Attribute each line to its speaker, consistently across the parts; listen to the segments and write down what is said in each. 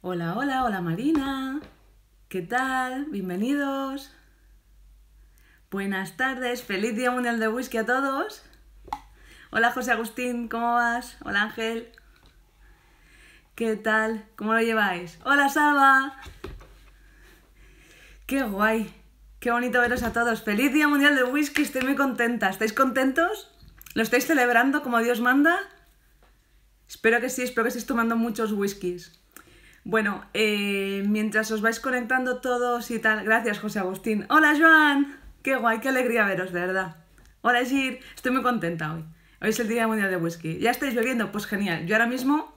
Speaker 1: Hola, hola, hola Marina. ¿Qué tal? Bienvenidos. Buenas tardes, feliz Día Mundial de Whisky a todos. Hola José Agustín, ¿cómo vas? Hola Ángel. ¿Qué tal? ¿Cómo lo lleváis? Hola Salva. Qué guay. Qué bonito veros a todos. Feliz Día Mundial del Whisky, estoy muy contenta. ¿Estáis contentos? ¿Lo estáis celebrando como Dios manda? Espero que sí, espero que estéis tomando muchos whiskies. Bueno, eh, mientras os vais conectando todos y tal, gracias José Agustín. Hola Joan, qué guay, qué alegría veros, de verdad. Hola Gir, estoy muy contenta hoy. Hoy es el Día Mundial de Whisky. ¿Ya estáis bebiendo? Pues genial. Yo ahora mismo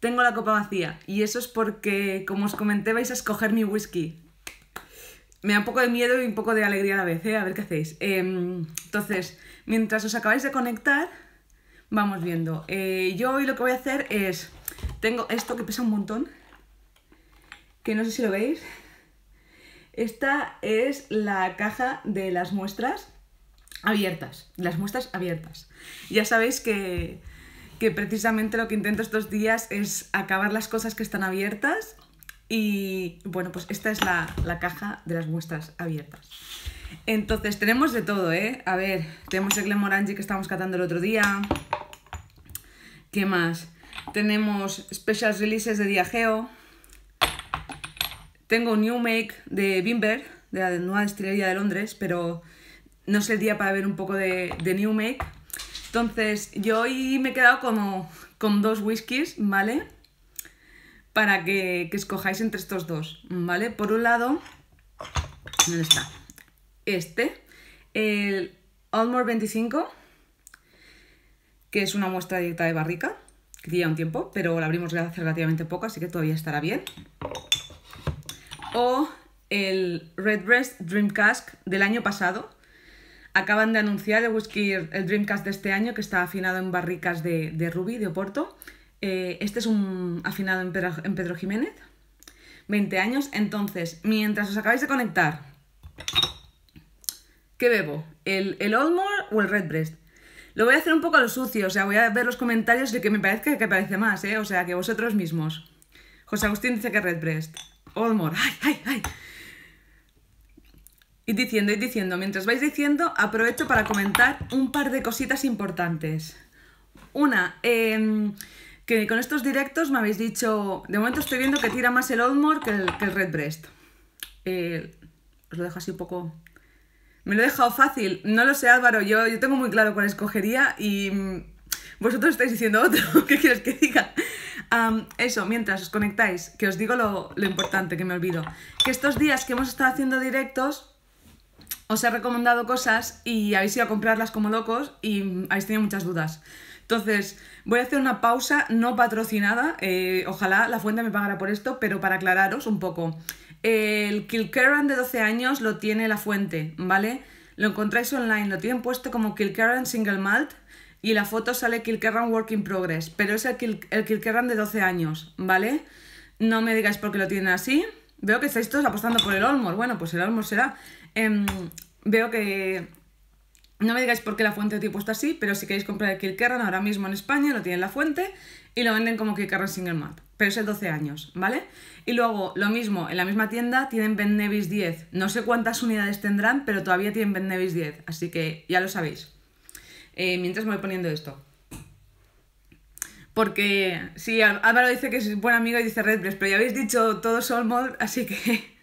Speaker 1: tengo la copa vacía y eso es porque, como os comenté, vais a escoger mi whisky me da un poco de miedo y un poco de alegría a la vez, ¿eh? a ver qué hacéis. Em, entonces, mientras os acabáis de conectar, vamos viendo. Eh, yo hoy lo que voy a hacer es, tengo esto que pesa un montón, que no sé si lo veis. Esta es la caja de las muestras abiertas, las muestras abiertas. Ya sabéis que, que precisamente lo que intento estos días es acabar las cosas que están abiertas y bueno, pues esta es la, caja de las muestras abiertas. Entonces, tenemos de todo, ¿eh? A ver, tenemos el Glenmorangie que estábamos catando el otro día. ¿Qué más? Tenemos special releases de Diageo. Tengo un new make de Bimber, de la nueva estrella de Londres, pero no es el día para ver un poco de, de new make. Entonces, yo hoy me he quedado como con dos whiskies, ¿vale? para que, escojáis entre estos dos, ¿vale? Por un lado, ¿dónde está? Este, el Allmore 25, que es una muestra directa de barrica, que lleva un tiempo, pero la abrimos hace relativamente poco, así que todavía estará bien. O el Redbreast Dream Cask del año pasado. Acaban de anunciar el whisky, el Dreamcast de este año, que está afinado en barricas de, de rubí, de Oporto, eh, este es un afinado en Pedro, Jiménez. 20 años. Entonces, mientras os acabáis de conectar, ¿qué bebo? ¿El, el Oldmore o el Redbreast? Lo voy a hacer un poco a lo sucio, o sea, voy a ver los comentarios y que me parezca que parece más, ¿eh? O sea, que vosotros mismos. José Agustín dice que Redbreast. Oldmore, ay, ay, ay. Y diciendo, y diciendo, mientras vais diciendo, aprovecho para comentar un par de cositas importantes. Una, eh, que con estos directos me habéis dicho, de momento estoy viendo que tira más el Oldmore que el, que Red eh, os lo dejo así un poco... Me lo he dejado fácil, no lo sé Álvaro, yo, yo tengo muy claro cuál escogería y mm, vosotros estáis diciendo otro, ¿qué quieres que diga? eso, mientras os conectáis, que os digo lo, lo importante que me olvido, que estos días que hemos estado haciendo directos, os he recomendado cosas y habéis ido a comprarlas como locos y mm, habéis tenido muchas dudas. Entonces, voy a hacer una pausa no patrocinada. Eh, ojalá la fuente me pagara por esto, pero para aclararos un poco. El Kilkerran de 12 años lo tiene la fuente, ¿vale? Lo encontráis online, lo tienen puesto como Kilkerran Single Malt y la foto sale Kilkerran Work in Progress, pero es el, Kilkerran de 12 años, ¿vale? No me digáis por qué lo tienen así. Veo que estáis todos apostando por el Olmor. Bueno, pues el Olmor será. Em, veo que no me digáis por qué la fuente de tipo está así, pero si queréis comprar el Kilkerran ahora mismo en España, lo tienen la fuente y lo venden como Kilkerran Single Map. pero es el 12 años, ¿vale? Y luego, lo mismo, en la misma tienda tienen Ben Nevis 10. No sé cuántas unidades tendrán, pero todavía tienen Ben Nevis 10, así que ya lo sabéis. Eh, mientras me voy poniendo esto. Porque, sí, Álvaro dice que es buen amigo y dice Red pero ya habéis dicho todo Solmod, así que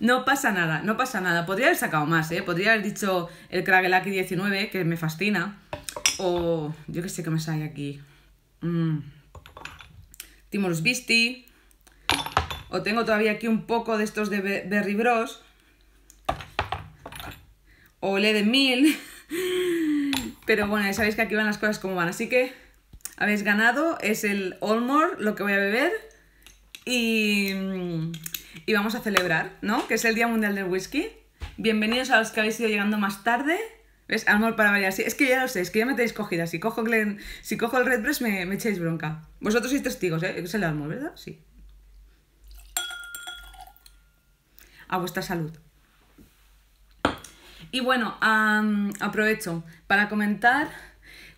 Speaker 1: no pasa nada, no pasa nada. Podría haber sacado más, ¿eh? Podría haber dicho el Kragelaki 19, que me fascina. O yo qué sé qué me sale aquí. Mm. Bisti. Visti. O tengo todavía aquí un poco de estos de Berry Bros. O Le de Mil. Pero bueno, ya sabéis que aquí van las cosas como van. Así que habéis ganado. Es el Olmore lo que voy a beber. Y mm, y vamos a celebrar, ¿no? Que es el Día Mundial del Whisky. Bienvenidos a los que habéis ido llegando más tarde. ¿Ves? Amor para variar. Sí, es que ya lo sé, es que ya me tenéis cogida. Si cojo, si cojo el Red Breast me, echéis echáis bronca. Vosotros sois testigos, ¿eh? Es el amor, ¿verdad? Sí. A vuestra salud. Y bueno, aprovecho para comentar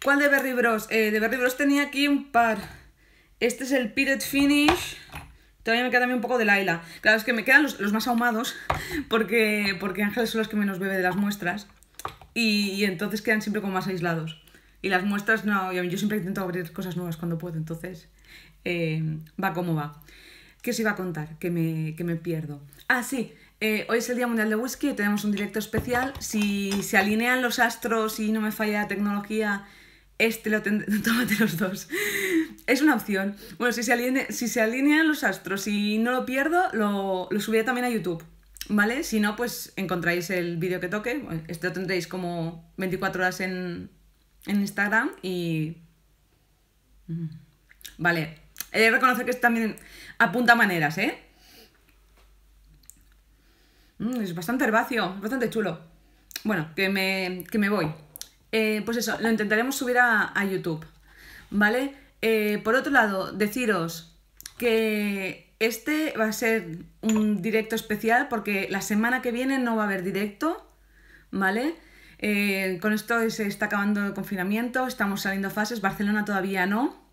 Speaker 1: cuál de Berry Bros. Eh, de Berry Bros tenía aquí un par. Este es el Pitted Finish. Todavía me queda también un poco de Laila. Claro, es que me quedan los, más ahumados porque, porque Ángeles son los que menos bebe de las muestras y, y, entonces quedan siempre como más aislados. Y las muestras no, yo siempre intento abrir cosas nuevas cuando puedo, entonces eh, va como va. ¿Qué os iba a contar? Que me, pierdo. Ah, sí, eh, hoy es el Día Mundial de Whisky, tenemos un directo especial. Si se alinean los astros y no me falla la tecnología, este lo tendré, tómate los dos. Es una opción. Bueno, si se, si se alinean los astros y no lo pierdo, lo, subiré también a YouTube, ¿vale? Si no, pues encontráis el vídeo que toque. este lo tendréis como 24 horas en, en Instagram y... Vale, he de reconocer que también apunta maneras, ¿eh? Mm, es bastante herbáceo, bastante chulo. Bueno, que me, que me voy. Eh, pues eso, lo intentaremos subir a, YouTube, ¿vale? Eh, por otro lado, deciros que este va a ser un directo especial porque la semana que viene no va a haber directo, ¿vale? Eh, con esto se está acabando el confinamiento, estamos saliendo fases, Barcelona todavía no,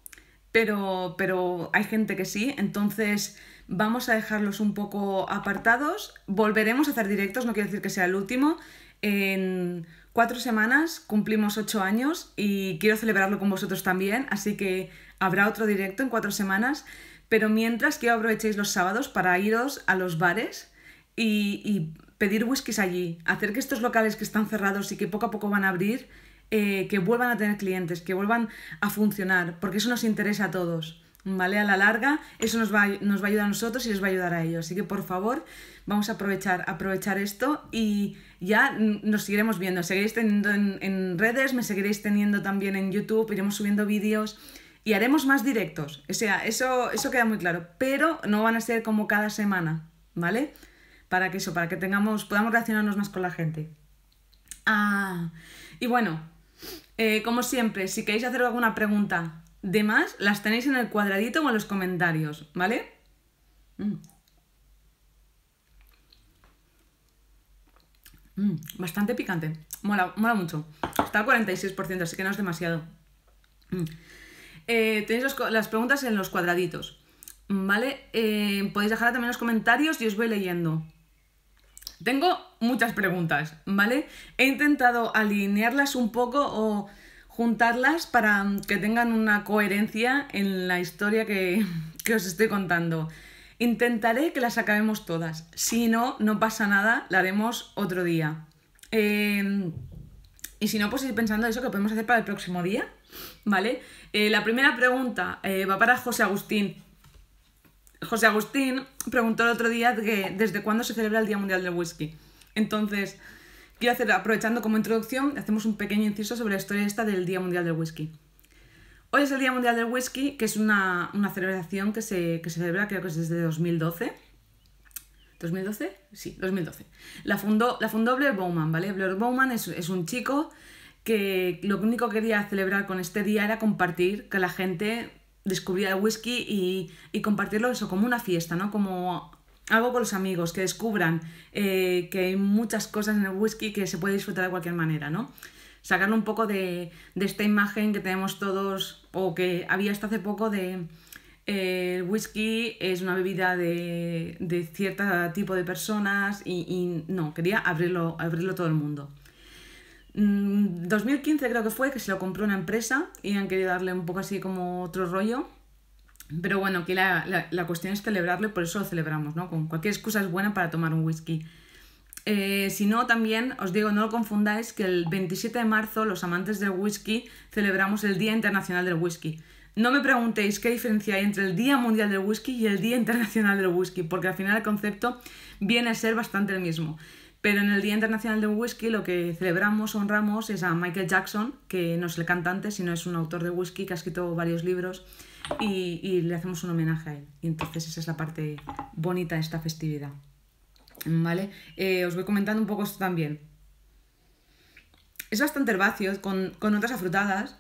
Speaker 1: pero, pero hay gente que sí, entonces vamos a dejarlos un poco apartados, volveremos a hacer directos, no quiero decir que sea el último, en cuatro semanas cumplimos ocho años y quiero celebrarlo con vosotros también, así que habrá otro directo en cuatro semanas, pero mientras que aprovechéis los sábados para iros a los bares y, pedir whiskies allí, hacer que estos locales que están cerrados y que poco a poco van a abrir, eh, que vuelvan a tener clientes, que vuelvan a funcionar, porque eso nos interesa a todos. ¿vale? A la larga, eso nos va, nos va a ayudar a nosotros y les va a ayudar a ellos. Así que por favor, vamos a aprovechar, aprovechar esto y ya nos seguiremos viendo, seguiréis teniendo en, redes, me seguiréis teniendo también en YouTube, iremos subiendo vídeos y haremos más directos. O sea, eso, eso queda muy claro, pero no van a ser como cada semana, ¿vale? Para que eso, para que tengamos, podamos relacionarnos más con la gente. Ah, y bueno, eh, como siempre, si queréis hacer alguna pregunta de más, las tenéis en el cuadradito o en los comentarios, ¿vale? Mm. Mm. bastante picante. Mola, mola mucho. Está al 46%, así que no es demasiado. Mm. Eh, tenéis las preguntas en los cuadraditos. ¿Vale? Eh, podéis dejar también los comentarios y os voy leyendo. Tengo muchas preguntas, ¿vale? He intentado alinearlas un poco o juntarlas para que tengan una coherencia en la historia que, que os estoy contando. Intentaré que las acabemos todas. Si no, no pasa nada, la haremos otro día. Em, y si no, pues ir pensando eso que podemos hacer para el próximo día, ¿vale? Eh, la primera pregunta eh, va para José Agustín. José Agustín preguntó el otro día que, desde cuándo se celebra el Día Mundial del Whisky. Entonces, quiero hacer, aprovechando como introducción, hacemos un pequeño inciso sobre la historia esta del Día Mundial del Whisky. Hoy es el Día Mundial del Whisky, que es una, celebración que se, celebra creo que es desde 2012. ¿2012? Sí, 2012. La fundó, la fundó Blair Bowman, ¿vale? Blair Bowman es, un chico que lo único que quería celebrar con este día era compartir que la gente descubriera el whisky y, compartirlo eso como una fiesta, ¿no? Como algo con los amigos, que descubran eh, que hay muchas cosas en el whisky que se puede disfrutar de cualquier manera, ¿no? sacarlo un poco de, esta imagen que tenemos todos, o que había hasta hace poco de... Eh, el whisky es una bebida de, cierto tipo de personas y, no, quería abrirlo, abrirlo todo el mundo. 2015 mm, creo que fue que se lo compró una empresa y han querido darle un poco así como otro rollo. Pero bueno, aquí la, cuestión es celebrarlo y por eso lo celebramos, ¿no? Con cualquier excusa es buena para tomar un whisky. Eh, si no, también os digo, no lo confundáis, que el 27 de marzo los amantes del whisky celebramos el Día Internacional del Whisky. No me preguntéis qué diferencia hay entre el Día Mundial del Whisky y el Día Internacional del Whisky, porque al final el concepto viene a ser bastante el mismo. Pero en el Día Internacional del Whisky lo que celebramos, honramos, es a Michael Jackson, que no es el cantante, sino es un autor de whisky que ha escrito varios libros y, y le hacemos un homenaje a él. Y entonces esa es la parte bonita de esta festividad. ¿vale? Eh, os voy comentando un poco esto también. Es bastante herbáceo, con, con notas afrutadas.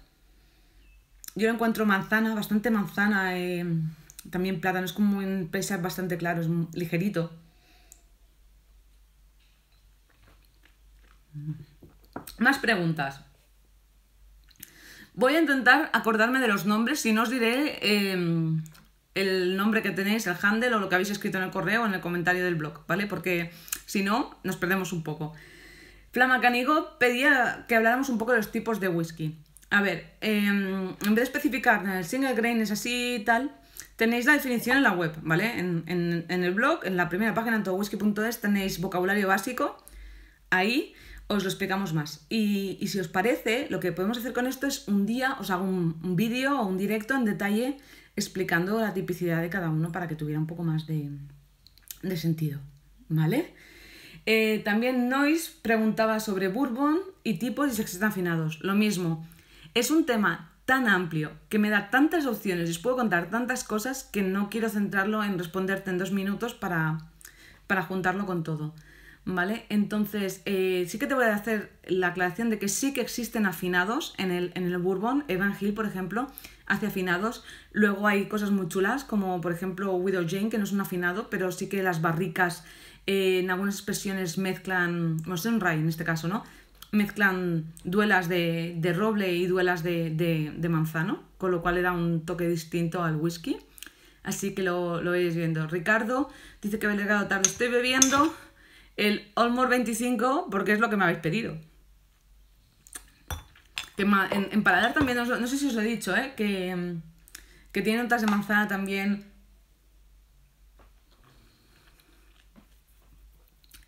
Speaker 1: Yo lo encuentro manzana, bastante manzana, em, también plátano, es como un pesa bastante claro, es ligerito. Más preguntas. Voy a intentar acordarme de los nombres, si no os diré em, el nombre que tenéis, el handle o lo que habéis escrito en el correo o en el comentario del blog, ¿vale? Porque si no, nos perdemos un poco. Flama Canigo pedía que habláramos un poco de los tipos de whisky. A ver, em, en vez de especificar el single grain es así y tal, tenéis la definición en la web, ¿vale? En, el blog, en la primera página, en whisky.es, tenéis vocabulario básico. Ahí os lo explicamos más. Y, si os parece, lo que podemos hacer con esto es un día, os hago un, un vídeo o un directo en detalle explicando la tipicidad de cada uno para que tuviera un poco más de, sentido, ¿vale? Eh, también Nois preguntaba sobre bourbon y tipos y sexos afinados. Lo mismo, es un tema tan amplio que me da tantas opciones y os puedo contar tantas cosas que no quiero centrarlo en responderte en dos minutos para juntarlo con todo. ¿vale? Entonces, eh, sí que te voy a hacer la aclaración de que sí que existen afinados en el, en el Bourbon. Evan por ejemplo, hace afinados. Luego hay cosas muy chulas, como por ejemplo Widow Jane, que no es un afinado, pero sí que las barricas eh, en algunas expresiones mezclan, no sé, un Rye en este caso, ¿no? Mezclan duelas de, roble y duelas de, manzano, con lo cual le da un toque distinto al whisky. Así que lo, lo veis viendo. Ricardo dice que he llegado tarde, estoy bebiendo el More 25 porque es lo que me habéis pedido. en, en paladar también, no sé si os lo he dicho, ¿eh? mm, que, tiene notas de manzana también.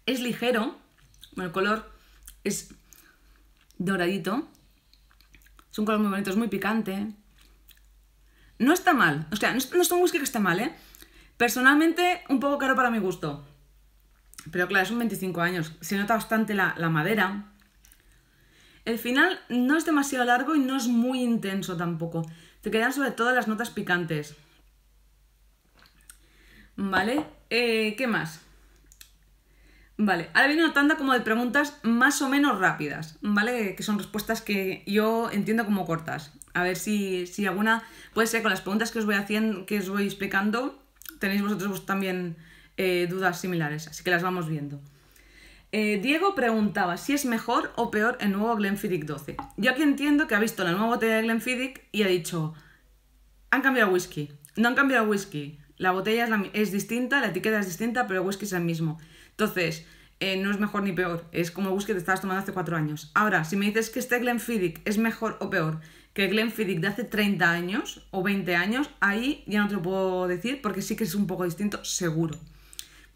Speaker 1: Es ligero, bueno, el color es doradito. Es un color muy bonito, es muy picante. No está mal, o sea, no es, un whisky que esté mal, ¿eh? Personalmente, un poco caro para mi gusto. Pero claro, son 25 años. Se nota bastante la, madera. El final no es demasiado largo y no es muy intenso tampoco. Te quedan sobre todo las notas picantes. ¿Vale? Eh, ¿Qué más? Vale, ahora viene una tanda como de preguntas más o menos rápidas, ¿vale? Que son respuestas que yo entiendo como cortas. A ver si, si alguna, puede ser con las preguntas que os voy haciendo, que os voy explicando, tenéis vosotros también eh, dudas similares, así que las vamos viendo. Eh, Diego preguntaba si es mejor o peor el nuevo Glenfiddich 12. Yo aquí entiendo que ha visto la nueva botella de Glenfiddich y ha dicho, han cambiado whisky. No han cambiado whisky. La botella es, distinta, la etiqueta es distinta, pero el whisky es el mismo. Entonces, eh, no es mejor ni peor. Es como el whisky que te estabas tomando hace cuatro años. Ahora, si me dices que este Glenfiddich es mejor o peor que el Glenfiddich de hace 30 años o 20 años, ahí ya no te lo puedo decir porque sí que es un poco distinto, seguro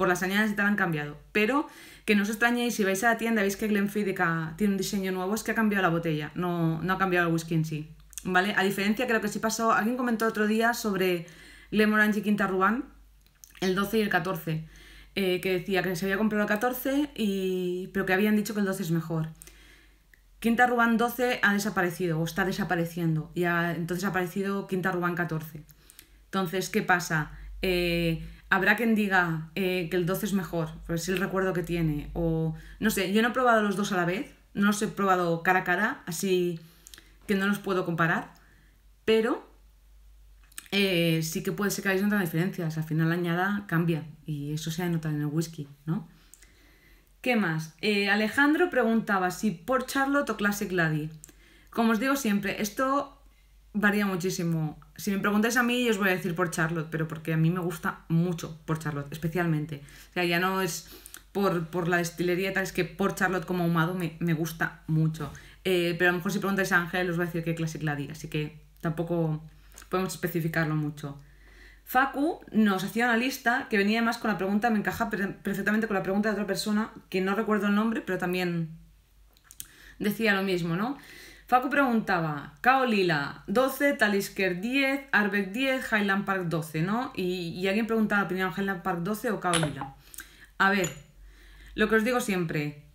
Speaker 1: por las añadas y tal han cambiado. Pero que no os extrañéis, si vais a la tienda veis que Glenfiddich tiene un diseño nuevo, es que ha cambiado la botella, no, no ha cambiado el whisky en sí. ¿Vale? A diferencia, creo que sí pasó, alguien comentó otro día sobre Glenmorangie y Quinta Rubán, el 12 y el 14, eh, que decía que se había comprado el 14, y, pero que habían dicho que el 12 es mejor. Quinta Rubán 12 ha desaparecido o está desapareciendo, y entonces ha aparecido Quinta Rubán 14. Entonces, ¿qué pasa? Eh, habrá quien diga eh, que el 12 es mejor, por pues es el recuerdo que tiene. O no sé, yo no he probado los dos a la vez, no los he probado cara a cara, así que no los puedo comparar, pero eh, sí que puede ser que hayáis notado diferencias. Al final la añada cambia y eso se ha notado en el whisky, ¿no? ¿Qué más? Eh, Alejandro preguntaba si por Charlotte o Classic Lady. Como os digo siempre, esto varía muchísimo. Si me preguntáis a mí, yo os voy a decir por Charlotte, pero porque a mí me gusta mucho por Charlotte, especialmente. O sea, ya no es por, la destilería tal, es que por Charlotte como ahumado me, gusta mucho. Eh, pero a lo mejor si preguntáis a Ángel, os voy a decir que Classic la así que tampoco podemos especificarlo mucho. Facu nos hacía una lista que venía además con la pregunta, me encaja perfectamente con la pregunta de otra persona, que no recuerdo el nombre, pero también decía lo mismo, ¿no? Facu preguntaba, Kaolila 12, Talisker 10, Arbeck 10, Highland Park 12, ¿no? Y, alguien preguntaba primero Highland Park 12 o Kaolila. A ver, lo que os digo siempre,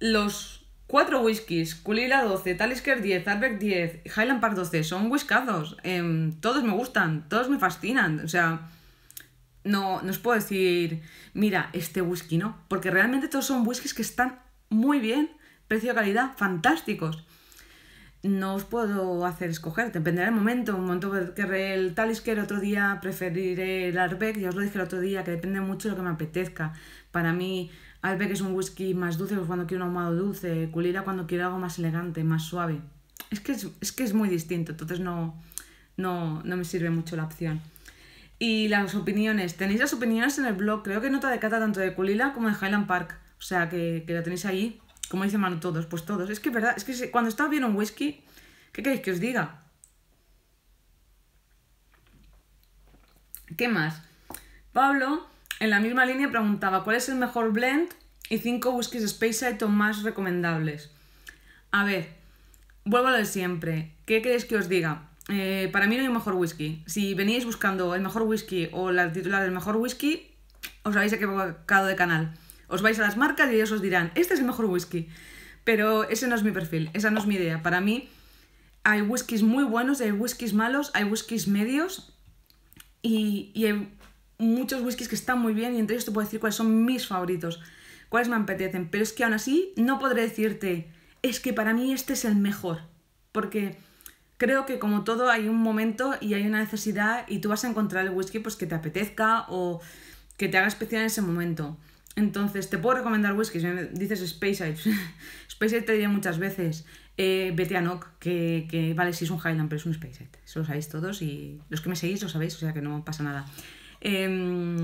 Speaker 1: los cuatro whiskies, Kulila 12, Talisker 10, Arbeck 10, Highland Park 12, son whiskados. Em, todos me gustan, todos me fascinan. O sea, no, no os puedo decir, mira, este whisky no, porque realmente todos son whiskies que están muy bien, precio-calidad, fantásticos no os puedo hacer escoger, dependerá del momento, un momento que el Talisker, otro día preferiré el Arbeck, ya os lo dije el otro día, que depende mucho de lo que me apetezca. Para mí, Arbeck es un whisky más dulce pues cuando quiero un ahumado dulce, Culila cuando quiero algo más elegante, más suave. Es que es, que es muy distinto, entonces no, no, me sirve mucho la opción. Y las opiniones, tenéis las opiniones en el blog, creo que no te cata tanto de Culila como de Highland Park, o sea que, que la tenéis ahí como dice Manu, todos, pues todos. Es que verdad, es que cuando estaba bien un whisky, ¿qué queréis que os diga? ¿Qué más? Pablo, en la misma línea, preguntaba cuál es el mejor blend y cinco whiskies Speyside más recomendables. A ver, vuelvo a lo de siempre. ¿Qué queréis que os diga? Eh, para mí no hay un mejor whisky. Si veníais buscando el mejor whisky o la titular del mejor whisky, os habéis equivocado de canal. Os vais a las marcas y ellos os dirán, este es el mejor whisky. Pero ese no es mi perfil, esa no es mi idea. Para mí hay whiskies muy buenos, hay whiskies malos, hay whiskies medios y, hay muchos whiskies que están muy bien y entre ellos te puedo decir cuáles son mis favoritos, cuáles me apetecen. Pero es que aún así no podré decirte, es que para mí este es el mejor. Porque creo que como todo hay un momento y hay una necesidad y tú vas a encontrar el whisky pues que te apetezca o que te haga especial en ese momento. Entonces, te puedo recomendar whisky. me dices Space Age, Space te diré muchas veces. Eh, Betty vete que, vale, sí es un Highland, pero es un Space Eso lo sabéis todos y los que me seguís lo sabéis, o sea que no pasa nada. Em,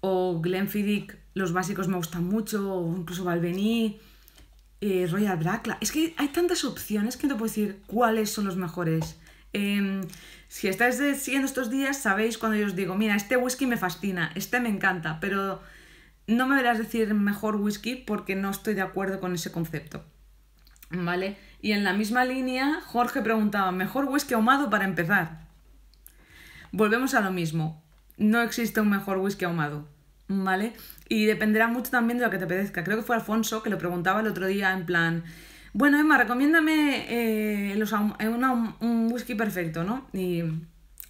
Speaker 1: o Glenfiddich, los básicos me gustan mucho, o incluso Balvenie, eh, Royal Bracla. Es que hay tantas opciones que no te puedo decir cuáles son los mejores. Em, si estáis siguiendo estos días, sabéis cuando yo os digo, mira, este whisky me fascina, este me encanta, pero no me verás decir mejor whisky porque no estoy de acuerdo con ese concepto. ¿Vale? Y en la misma línea, Jorge preguntaba, ¿mejor whisky ahumado para empezar? Volvemos a lo mismo. No existe un mejor whisky ahumado. ¿Vale? Y dependerá mucho también de lo que te apetezca. Creo que fue Alfonso que lo preguntaba el otro día en plan, bueno, Emma, recomiéndame eh, eh, un, un whisky perfecto, ¿no? Y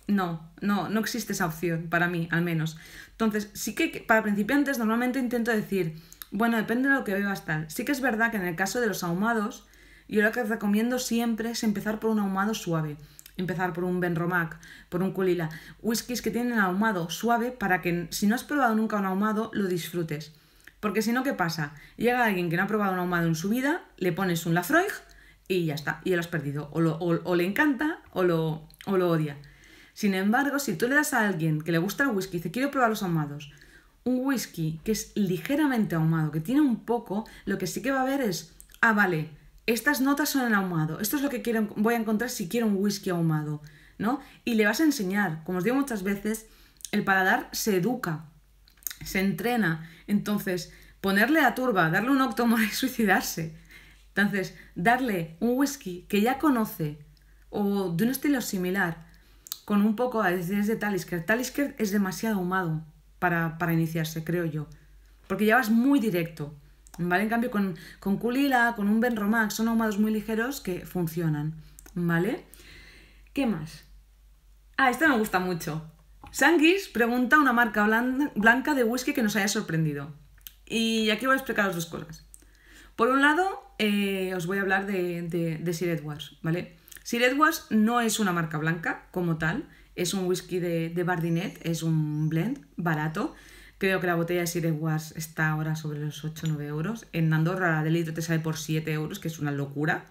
Speaker 1: no, no, no existe esa opción, para mí, al menos. Entonces, sí que para principiantes normalmente intento decir, bueno, depende de lo que bebas tal. Sí que es verdad que en el caso de los ahumados, yo lo que recomiendo siempre es empezar por un ahumado suave. Empezar por un Benromac, por un Culila. Whiskies que tienen ahumado suave para que si no has probado nunca un ahumado, lo disfrutes. Porque si no, ¿qué pasa? Llega alguien que no ha probado un ahumado en su vida, le pones un Lafroig y ya está, y ya lo has perdido. O, lo, o le encanta o lo, o lo odia. Sin embargo, si tú le das a alguien que le gusta el whisky y dice quiero probar los ahumados, un whisky que es ligeramente ahumado, que tiene un poco, lo que sí que va a ver es, ah, vale, estas notas son en ahumado, esto es lo que quiero, voy a encontrar si quiero un whisky ahumado, ¿no? Y le vas a enseñar, como os digo muchas veces, el paladar se educa, se entrena, entonces ponerle a turba, darle un octomor y suicidarse. Entonces, darle un whisky que ya conoce o de un estilo similar, con un poco a decir de Talisker. Talisker es demasiado ahumado para, para, iniciarse, creo yo. Porque ya vas muy directo. ¿Vale? En cambio, con, con Kulila, con un Benromax, son ahumados muy ligeros que funcionan. ¿Vale? ¿Qué más? Ah, esto me gusta mucho. Sanguis pregunta una marca blanca de whisky que nos haya sorprendido. Y aquí voy a explicaros dos cosas. Por un lado, eh, os voy a hablar de, de, de Edwards, ¿vale? Sir no es una marca blanca como tal, es un whisky de, Bardinet, es un blend barato. Creo que la botella de Sir está ahora sobre los 8-9 euros. En Andorra la de litro te sale por 7 euros, que es una locura.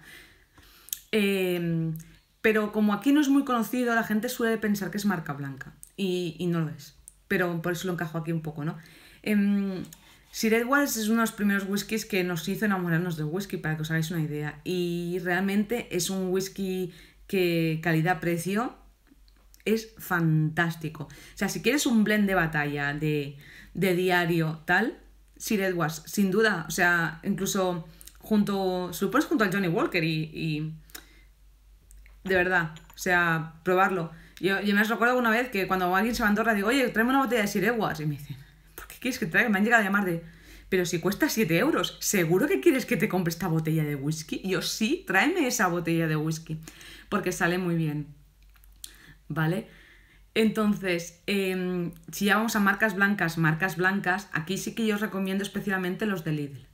Speaker 1: Em, pero como aquí no es muy conocido, la gente suele pensar que es marca blanca y, no lo es. Pero por eso lo encajo aquí un poco, ¿no? Em, Sir Edwards es uno de los primeros whiskies que nos hizo enamorarnos del whisky, para que os hagáis una idea. Y realmente es un whisky que calidad-precio es fantástico. O sea, si quieres un blend de batalla, de, diario, tal, Sir Edwards, sin duda. O sea, incluso junto, si junto al Johnny Walker y, de verdad, o sea, probarlo. Yo, yo me recuerdo una vez que cuando alguien se va a Andorra digo, oye, tráeme una botella de Sir Edwards y me dicen, quieres que traiga? Me han llegado a llamar de, pero si cuesta 7 euros, ¿seguro que quieres que te compre esta botella de whisky? yo sí, tráeme esa botella de whisky, porque sale muy bien. ¿Vale? Entonces, em, si ya vamos a marcas blancas, marcas blancas, aquí sí que yo os recomiendo especialmente los de Lidl.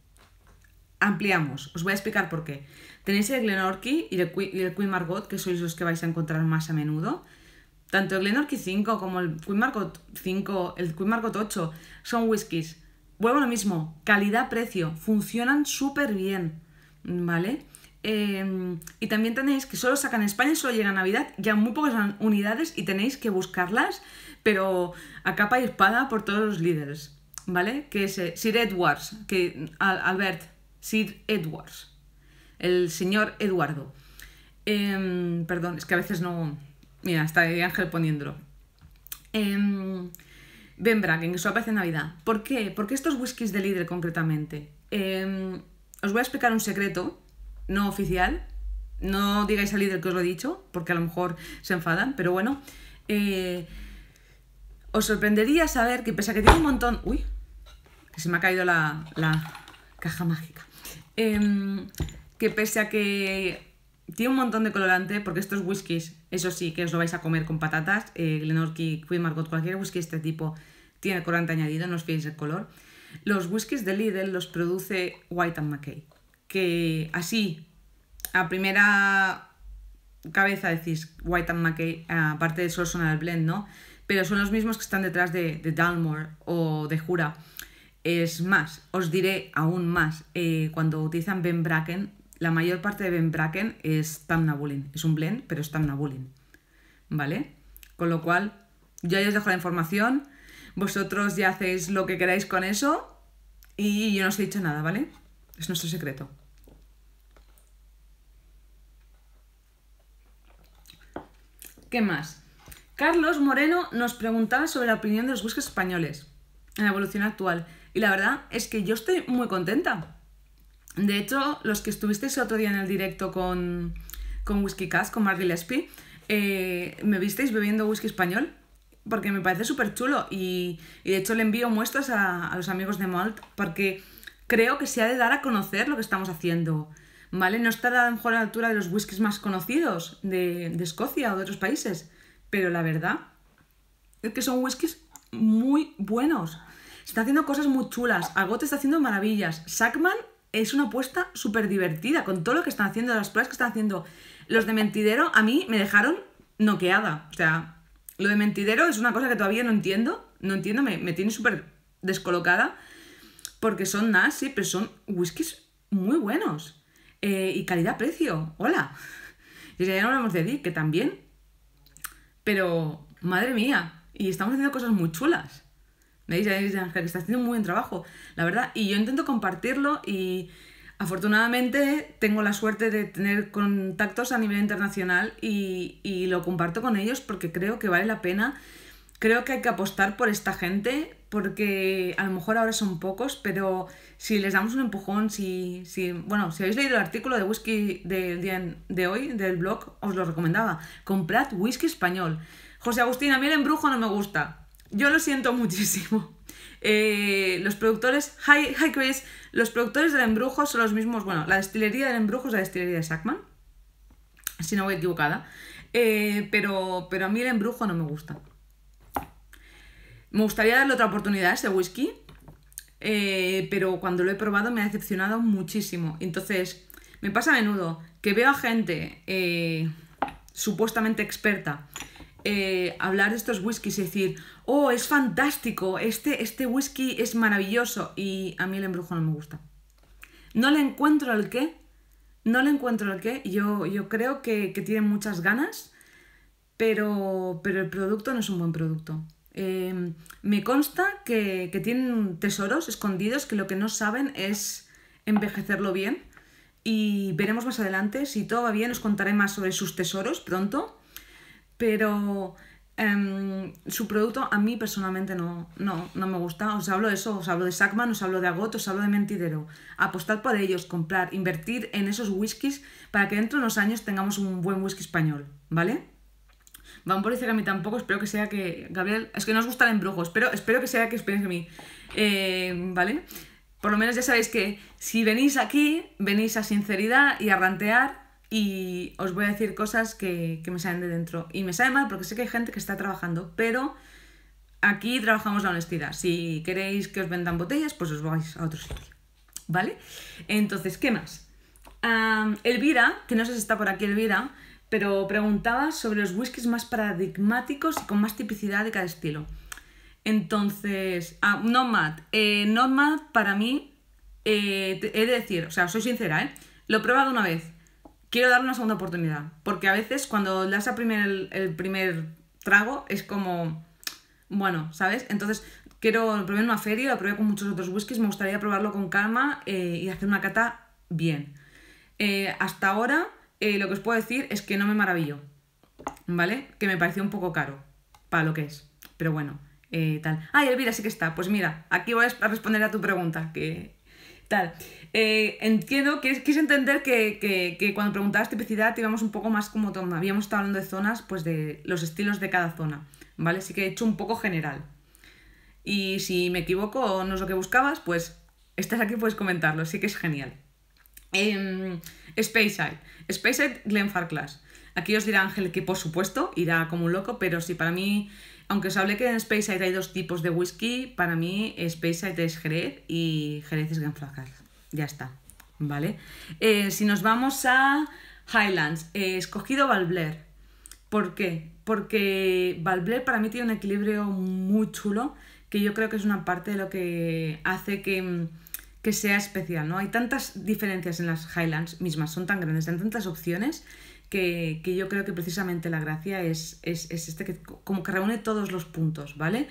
Speaker 1: Ampliamos, os voy a explicar por qué. Tenéis el Glenorchy y el, Queen Margot, que sois los que vais a encontrar más a menudo. Tanto el Glenorchy 5 como el Queen Margot 5, el Queen Margot 8 son whiskies. Vuelvo a lo mismo, calidad-precio, funcionan súper bien, ¿vale? Em, y también tenéis que solo sacan en España, solo llega Navidad, ya muy pocas unidades y tenéis que buscarlas, pero a capa y espada por todos los líderes, ¿vale? Que es eh, Sir Edwards, que Albert, Sir Edwards, el señor Eduardo. Em, perdón, es que a veces no, Mira, está de Ángel poniéndolo. ven em, ben Bracken, su aparece Navidad. ¿Por qué? ¿Por qué estos whiskies de Lidl concretamente? Em, os voy a explicar un secreto, no oficial. No digáis al Lidl que os lo he dicho, porque a lo mejor se enfadan, pero bueno. Eh, os sorprendería saber que pese a que tiene un montón... Uy, que se me ha caído la, caja mágica. Em, que pese a que tiene un montón de colorante, porque estos whiskies, eso sí, que os lo vais a comer con patatas, eh, Glenorchy, Queen Margot, cualquier whisky de este tipo tiene colorante añadido, no os fiéis el color. Los whiskies de Lidl los produce White and McKay, que así, a primera cabeza decís White and aparte de solo sonar el blend, ¿no? Pero son los mismos que están detrás de, de Dalmore o de Jura. Es más, os diré aún más, eh, cuando utilizan Ben Bracken, la mayor parte de Ben Bracken es Tamnabulin. Es un blend, pero es Tamnabulin. ¿Vale? Con lo cual, yo ya os dejo la información. Vosotros ya hacéis lo que queráis con eso. Y yo no os he dicho nada, ¿vale? Es nuestro secreto. ¿Qué más? Carlos Moreno nos preguntaba sobre la opinión de los bosques españoles en la evolución actual. Y la verdad es que yo estoy muy contenta. De hecho, los que estuvisteis el otro día en el directo con, con Whisky Cast, con Mark eh, me visteis bebiendo whisky español, porque me parece súper chulo y, de hecho le envío muestras a, los amigos de Malt, porque creo que se ha de dar a conocer lo que estamos haciendo, ¿vale? No está a lo mejor a la altura de los whiskies más conocidos de, Escocia o de otros países, pero la verdad es que son whiskies muy buenos. Se están haciendo cosas muy chulas. Agote está haciendo maravillas. Sackman es una apuesta súper divertida con todo lo que están haciendo, las pruebas que están haciendo. Los de Mentidero a mí me dejaron noqueada. O sea, lo de Mentidero es una cosa que todavía no entiendo. No entiendo, me, tiene súper descolocada. Porque son nazi, sí, pero son whiskies muy buenos. Eh, y calidad-precio. Hola. Y ya no hablamos de Dick, que también. Pero, madre mía. Y estamos haciendo cosas muy chulas. Me dice, Ángel, que está haciendo un muy buen trabajo, la verdad. Y yo intento compartirlo y afortunadamente tengo la suerte de tener contactos a nivel internacional y, lo comparto con ellos porque creo que vale la pena. Creo que hay que apostar por esta gente porque a lo mejor ahora son pocos, pero si les damos un empujón, si, si bueno, si habéis leído el artículo de whisky del día de hoy, del blog, os lo recomendaba. Comprad whisky español. José Agustín, a mí el embrujo no me gusta yo lo siento muchísimo. Eh, los productores, hi, hi, Chris, los productores del embrujo son los mismos, bueno, la destilería del embrujo es la destilería de Sackman, si no voy equivocada, eh, pero, pero a mí el embrujo no me gusta. Me gustaría darle otra oportunidad a ese whisky, eh, pero cuando lo he probado me ha decepcionado muchísimo. Entonces, me pasa a menudo que veo a gente supuestamente experta eh, hablar de estos whiskies y decir, oh, es fantástico, este, este whisky es maravilloso y a mí el embrujo no me gusta. No le encuentro el qué, no le encuentro el qué, yo, yo creo que, que tienen muchas ganas, pero, pero el producto no es un buen producto. Em, me consta que, que, tienen tesoros escondidos que lo que no saben es envejecerlo bien. Y veremos más adelante. Si todo va bien, os contaré más sobre sus tesoros pronto pero em, su producto a mí personalmente no, no, no me gusta. Os hablo de eso, os hablo de Sackman, os hablo de Agot, os hablo de Mentidero. Apostad por ellos, comprar, invertir en esos whiskies para que dentro de unos años tengamos un buen whisky español, ¿vale? Van por decir a mí tampoco, espero que sea que. Gabriel, es que no os gusta el pero espero, que sea que esperéis a mí. Eh, ¿Vale? Por lo menos ya sabéis que si venís aquí, venís a sinceridad y a rantear y os voy a decir cosas que, me salen de dentro. Y me sale mal porque sé que hay gente que está trabajando, pero aquí trabajamos la honestidad. Si queréis que os vendan botellas, pues os vais a otro sitio. ¿Vale? Entonces, ¿qué más? Elvira, que no sé si está por aquí Elvira, pero preguntaba sobre los whiskies más paradigmáticos y con más tipicidad de cada estilo. Entonces, ah, Nomad. Eh, Nomad para mí, eh, he de decir, o sea, soy sincera, ¿eh? Lo he probado una vez quiero darle una segunda oportunidad. Porque a veces cuando das a primer, el, primer trago es como, bueno, ¿sabes? Entonces quiero, probar en una feria, lo probé con muchos otros whiskies, me gustaría probarlo con calma eh, y hacer una cata bien. Eh, hasta ahora eh, lo que os puedo decir es que no me maravillo, ¿vale? Que me pareció un poco caro para lo que es, pero bueno. tal. Ay, Elvira, sí que está. Pues mira, aquí voy a responder a tu pregunta, que tal. Eh, entiendo, que quise entender que, cuando preguntabas tipicidad íbamos un poco más como habíamos estado hablando de zonas, pues de los estilos de cada zona, ¿vale? Así que he hecho un poco general. Y si me equivoco o no es lo que buscabas, pues estás aquí, puedes comentarlo, sí que es genial. Eh, em, Spaceside. Glenfar Glenfarclas. Aquí os dirá Ángel que por supuesto irá como un loco, pero si para mí, aunque os hable que en Spaceside hay dos tipos de whisky, para mí Spaceside es Jerez y Jerez es Glenfarclas. Ya está, ¿vale? Eh, si nos vamos a Highlands, he escogido Valblair ¿Por qué? Porque Valblair para mí tiene un equilibrio muy chulo que yo creo que es una parte de lo que hace que, sea especial, ¿no? Hay tantas diferencias en las Highlands mismas, son tan grandes, dan tantas opciones que, yo creo que precisamente la gracia es, es, es este que como que reúne todos los puntos, ¿vale?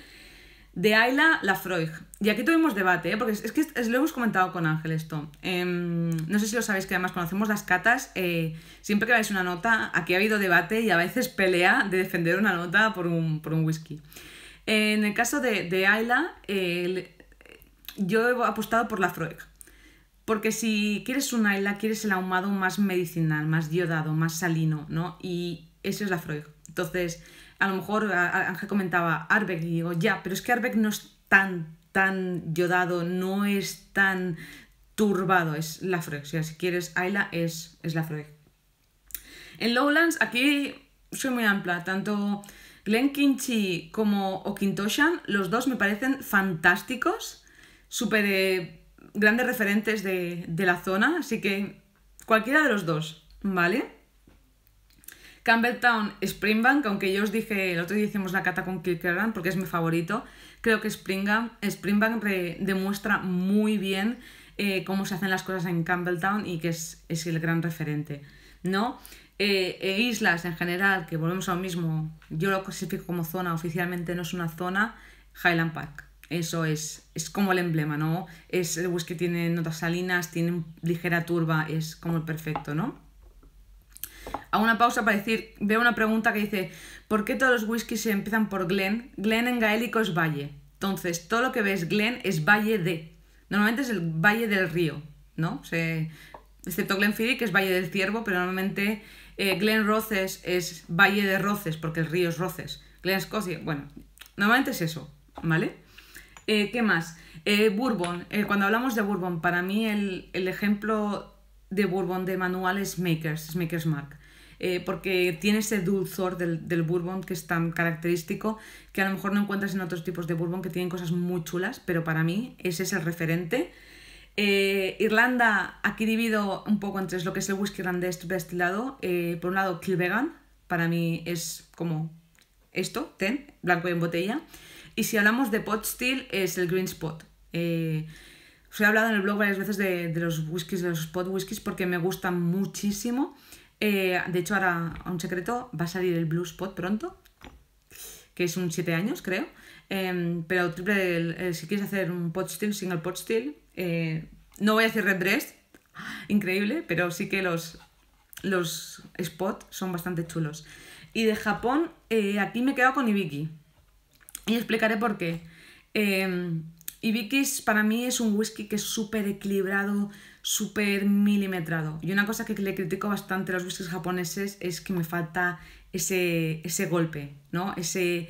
Speaker 1: de Ayla Freud, Y aquí tuvimos debate, ¿eh? porque es, que lo hemos comentado con Ángel esto. Em, no sé si lo sabéis que además conocemos las catas. Eh, siempre que veis una nota, aquí ha habido debate y a veces pelea de defender una nota por un, whisky. en el caso de, de Ayla, yo he apostado por la Freud, Porque si quieres un Ayla, quieres el ahumado más medicinal, más diodado, más salino, ¿no? Y eso es Freud, Entonces, a lo mejor Ángel comentaba Arbeck y digo, ya, pero es que Arbeck no es tan, tan yodado, no es tan turbado, es la O sea, si quieres Ayla, es, es la En Lowlands, aquí soy muy amplia, tanto Glen Kinchi como Okintoshan, los dos me parecen fantásticos, súper eh, grandes referentes de, de la zona, así que cualquiera de los dos, ¿vale? Campbelltown, Springbank, aunque yo os dije, el otro día hicimos la cata con Kilkerran porque es mi favorito, creo que Springbank, Springbank demuestra muy bien eh, cómo se hacen las cosas en Campbelltown y que es, el gran referente, ¿no? e islas en general, que volvemos a lo mismo, yo lo clasifico como zona, oficialmente no es una zona, Highland Park. Eso es, es como el emblema, ¿no? Es el whisky tiene notas salinas, tiene ligera turba, es como el perfecto, ¿no? a una pausa para decir, veo una pregunta que dice, ¿por qué todos los whiskies se empiezan por Glen? Glen en gaélico es valle. Entonces, todo lo que ves Glen es valle de. Normalmente es el valle del río, ¿no? Se, excepto Glenfiddich, que es valle del ciervo, pero normalmente eh, Glen Roces es valle de Roces, porque el río es Roces. Glen Escocia, bueno, normalmente es eso, ¿vale? Eh, ¿Qué más? Eh, Bourbon, cuando hablamos de Bourbon, para mí el, el ejemplo de bourbon de manual es Makers, Makers Mark. Eh, porque tiene ese dulzor del, bourbon que es tan característico que a lo mejor no encuentras en otros tipos de bourbon que tienen cosas muy chulas, pero para mí ese es el referente. Eh, Irlanda, aquí divido un poco entre lo que es el whisky irlandés destilado. Eh, por un lado, Kilvegan, para mí es como esto, ten, blanco y en botella. Y si hablamos de pot still, es el green spot. Eh, os he hablado en el blog varias veces de, los whiskies, de los spot whiskies, porque me gustan muchísimo. Eh, de hecho, ahora, a un secreto, va a salir el Blue Spot pronto, que es un 7 años, creo. Em, pero triple, eh, si quieres hacer un pot still, single pot still, eh, no voy a decir red dress, increíble, pero sí que los, los spots son bastante chulos. Y de Japón, aquí me he quedado con Ibiki. Y explicaré por qué. Em, y para mí es un whisky que es súper equilibrado, súper milimetrado. Y una cosa que le critico bastante a los whiskies japoneses es que me falta ese, ese golpe, ¿no? Ese,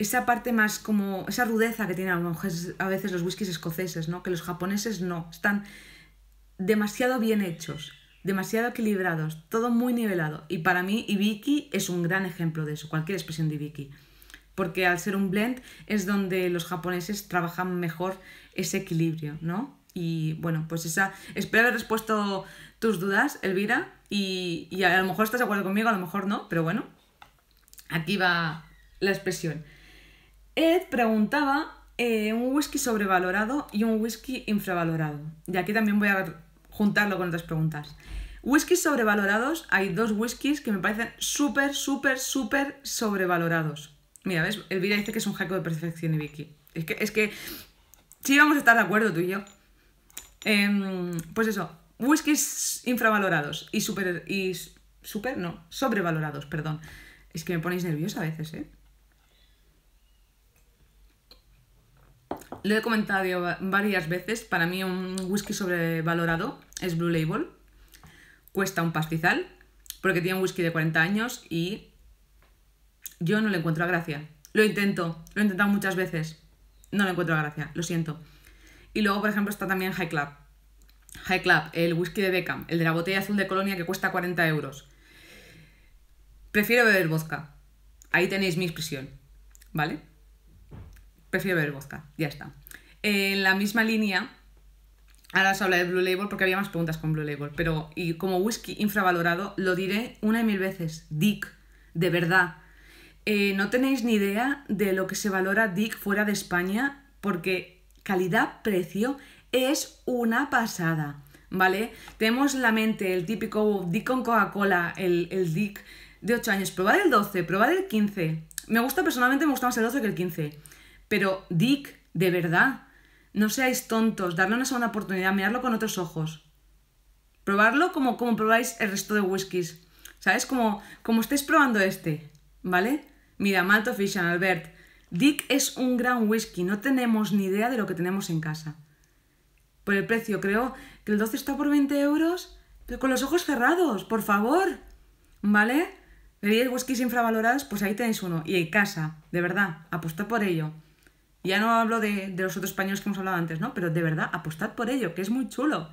Speaker 1: esa parte más como, esa rudeza que tienen a veces los whiskies escoceses, ¿no? Que los japoneses no, están demasiado bien hechos, demasiado equilibrados, todo muy nivelado. Y para mí Ibiki es un gran ejemplo de eso, cualquier expresión de Ibiki porque al ser un blend es donde los japoneses trabajan mejor ese equilibrio, ¿no? Y bueno, pues esa. Espero haber respuesto tus dudas, Elvira. Y, a lo mejor estás de acuerdo conmigo, a lo mejor no, pero bueno. Aquí va la expresión. Ed preguntaba eh, un whisky sobrevalorado y un whisky infravalorado. Y aquí también voy a juntarlo con otras preguntas. Whisky sobrevalorados, hay dos whiskies que me parecen súper, súper, súper sobrevalorados. Mira, ¿ves? Elvira dice este que es un jaco de perfección y Vicky. Es que, es que sí vamos a estar de acuerdo tú y yo. Em, pues eso, whiskies infravalorados y super... Y super, no, sobrevalorados, perdón. Es que me ponéis nerviosa a veces, ¿eh? Lo he comentado varias veces, para mí un whisky sobrevalorado es Blue Label. Cuesta un pastizal, porque tiene un whisky de 40 años y yo no le encuentro gracia. Lo intento, lo he intentado muchas veces. No le encuentro gracia, lo siento. Y luego, por ejemplo, está también High Club. High Club, el whisky de Beckham, el de la botella azul de Colonia que cuesta 40 euros. Prefiero beber vodka. Ahí tenéis mi expresión, ¿vale? Prefiero beber vodka, ya está. En la misma línea, ahora os habla de Blue Label porque había más preguntas con Blue Label, pero y como whisky infravalorado, lo diré una y mil veces. Dick, de verdad, eh, no tenéis ni idea de lo que se valora Dick fuera de España porque calidad-precio es una pasada, ¿vale? Tenemos en la mente el típico Dick con Coca-Cola, el, Dick de 8 años. Probad el 12, probad el 15. Me gusta personalmente, me gusta más el 12 que el 15. Pero Dick, de verdad, no seáis tontos, darle una segunda oportunidad, mirarlo con otros ojos. Probarlo como, como probáis el resto de whiskies. ¿Sabes? Como, como estáis probando este, ¿vale? Mira, Malto Fishan, Albert. Dick es un gran whisky, no tenemos ni idea de lo que tenemos en casa. Por el precio, creo que el 12 está por 20 euros, pero con los ojos cerrados, por favor. ¿Vale? ¿Queréis whiskies infravalorados? Pues ahí tenéis uno. Y en casa, de verdad, apostad por ello. Ya no hablo de, los otros españoles que hemos hablado antes, ¿no? Pero de verdad, apostad por ello, que es muy chulo.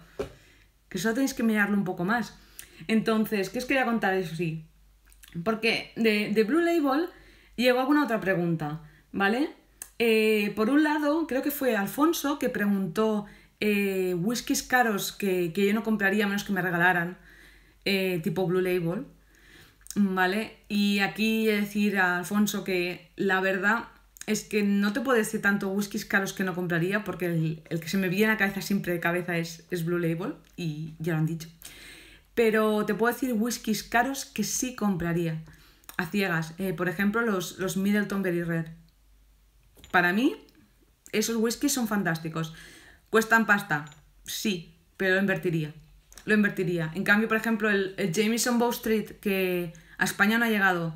Speaker 1: Que solo tenéis que mirarlo un poco más. Entonces, ¿qué os quería contar? Eso sí. Porque de, de Blue Label y llegó alguna otra pregunta, ¿vale? Eh, por un lado, creo que fue Alfonso que preguntó eh, whiskies caros que, yo no compraría a menos que me regalaran, eh, tipo Blue Label, ¿vale? Y aquí decir a Alfonso que la verdad es que no te puedo decir tanto whiskies caros que no compraría, porque el, que se me viene a la cabeza siempre de cabeza es, es, Blue Label, y ya lo han dicho. Pero te puedo decir whiskies caros que sí compraría ciegas. Eh, por ejemplo, los, los Middleton Berry Red. Para mí, esos whiskies son fantásticos. ¿Cuestan pasta? Sí, pero lo invertiría. Lo invertiría. En cambio, por ejemplo, el, Jameson Bow Street, que a España no ha llegado,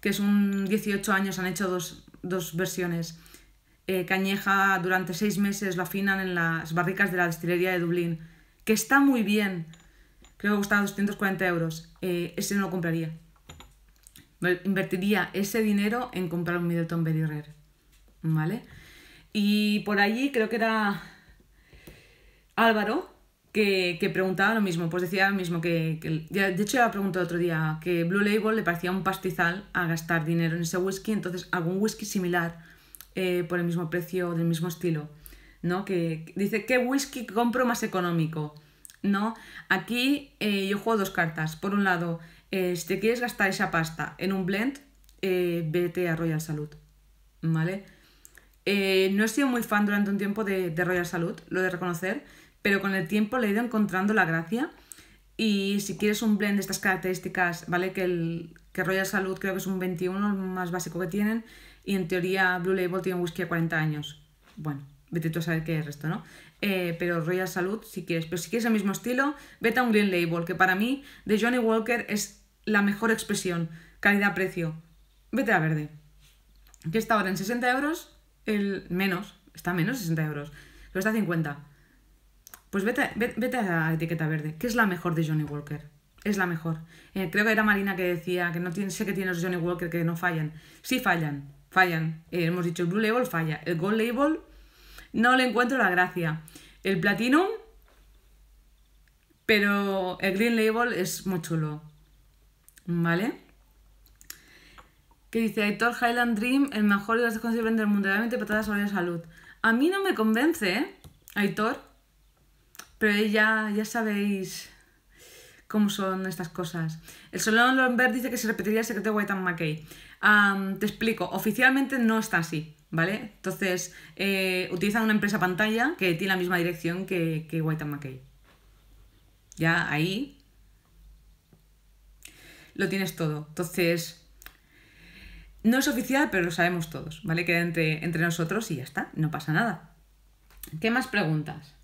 Speaker 1: que es un 18 años, han hecho dos, dos versiones. Eh, cañeja durante seis meses, lo afinan en las barricas de la destilería de Dublín, que está muy bien. Creo que costaba 240 euros. Eh, ese no lo compraría. Invertiría ese dinero en comprar un Middleton Berry Rare, ¿vale? Y por allí creo que era Álvaro que, preguntaba lo mismo, pues decía lo mismo que, de hecho ya lo pregunté otro día, que Blue Label le parecía un pastizal a gastar dinero en ese whisky, entonces algún whisky similar eh, por el mismo precio, del mismo estilo, ¿no? Que, dice, ¿qué whisky compro más económico? ¿No? Aquí eh, yo juego dos cartas. Por un lado, eh, si te quieres gastar esa pasta en un blend, eh, vete a Royal Salud, ¿vale? Eh, no he sido muy fan durante un tiempo de, Royal Salud, lo de reconocer, pero con el tiempo le he ido encontrando la gracia. Y si quieres un blend de estas características, ¿vale? Que, que Royal Salud creo que es un 21, el más básico que tienen, y en teoría Blue Label tiene whisky a 40 años. Bueno, vete tú a saber qué es el resto, ¿no? pero Royal Salud si quieres. Pero si quieres el mismo estilo, vete a un Green Label, que para mí de Johnny Walker es la mejor expresión, calidad-precio. Vete a verde. Que está ahora en 60 euros, el menos, está menos 60 euros, pero está a 50. Pues vete, vete a etiqueta verde, que es la mejor de Johnny Walker. Es la mejor. Eh, creo que era Marina que decía que no tiene, sé que tiene Johnny Walker que no fallan. Sí fallan, fallan. Eh, hemos dicho el Blue Label falla. El Gold Label no le encuentro la gracia. El platino pero el Green Label es muy chulo. ¿Vale? Que dice Aitor Highland Dream, el mejor de más del mundo. todas patadas sobre la salud. A mí no me convence, ¿eh? Aitor. Pero ya, ya sabéis cómo son estas cosas. El Solón Lombert dice que se repetiría el secreto de White and McKay. te explico, oficialmente no está así, ¿vale? Entonces, eh, utilizan una empresa pantalla que tiene la misma dirección que, que White and McKay. Ya ahí lo tienes todo. Entonces, no es oficial, pero lo sabemos todos, ¿vale? Queda entre, nosotros y ya está, no pasa nada. ¿Qué más preguntas?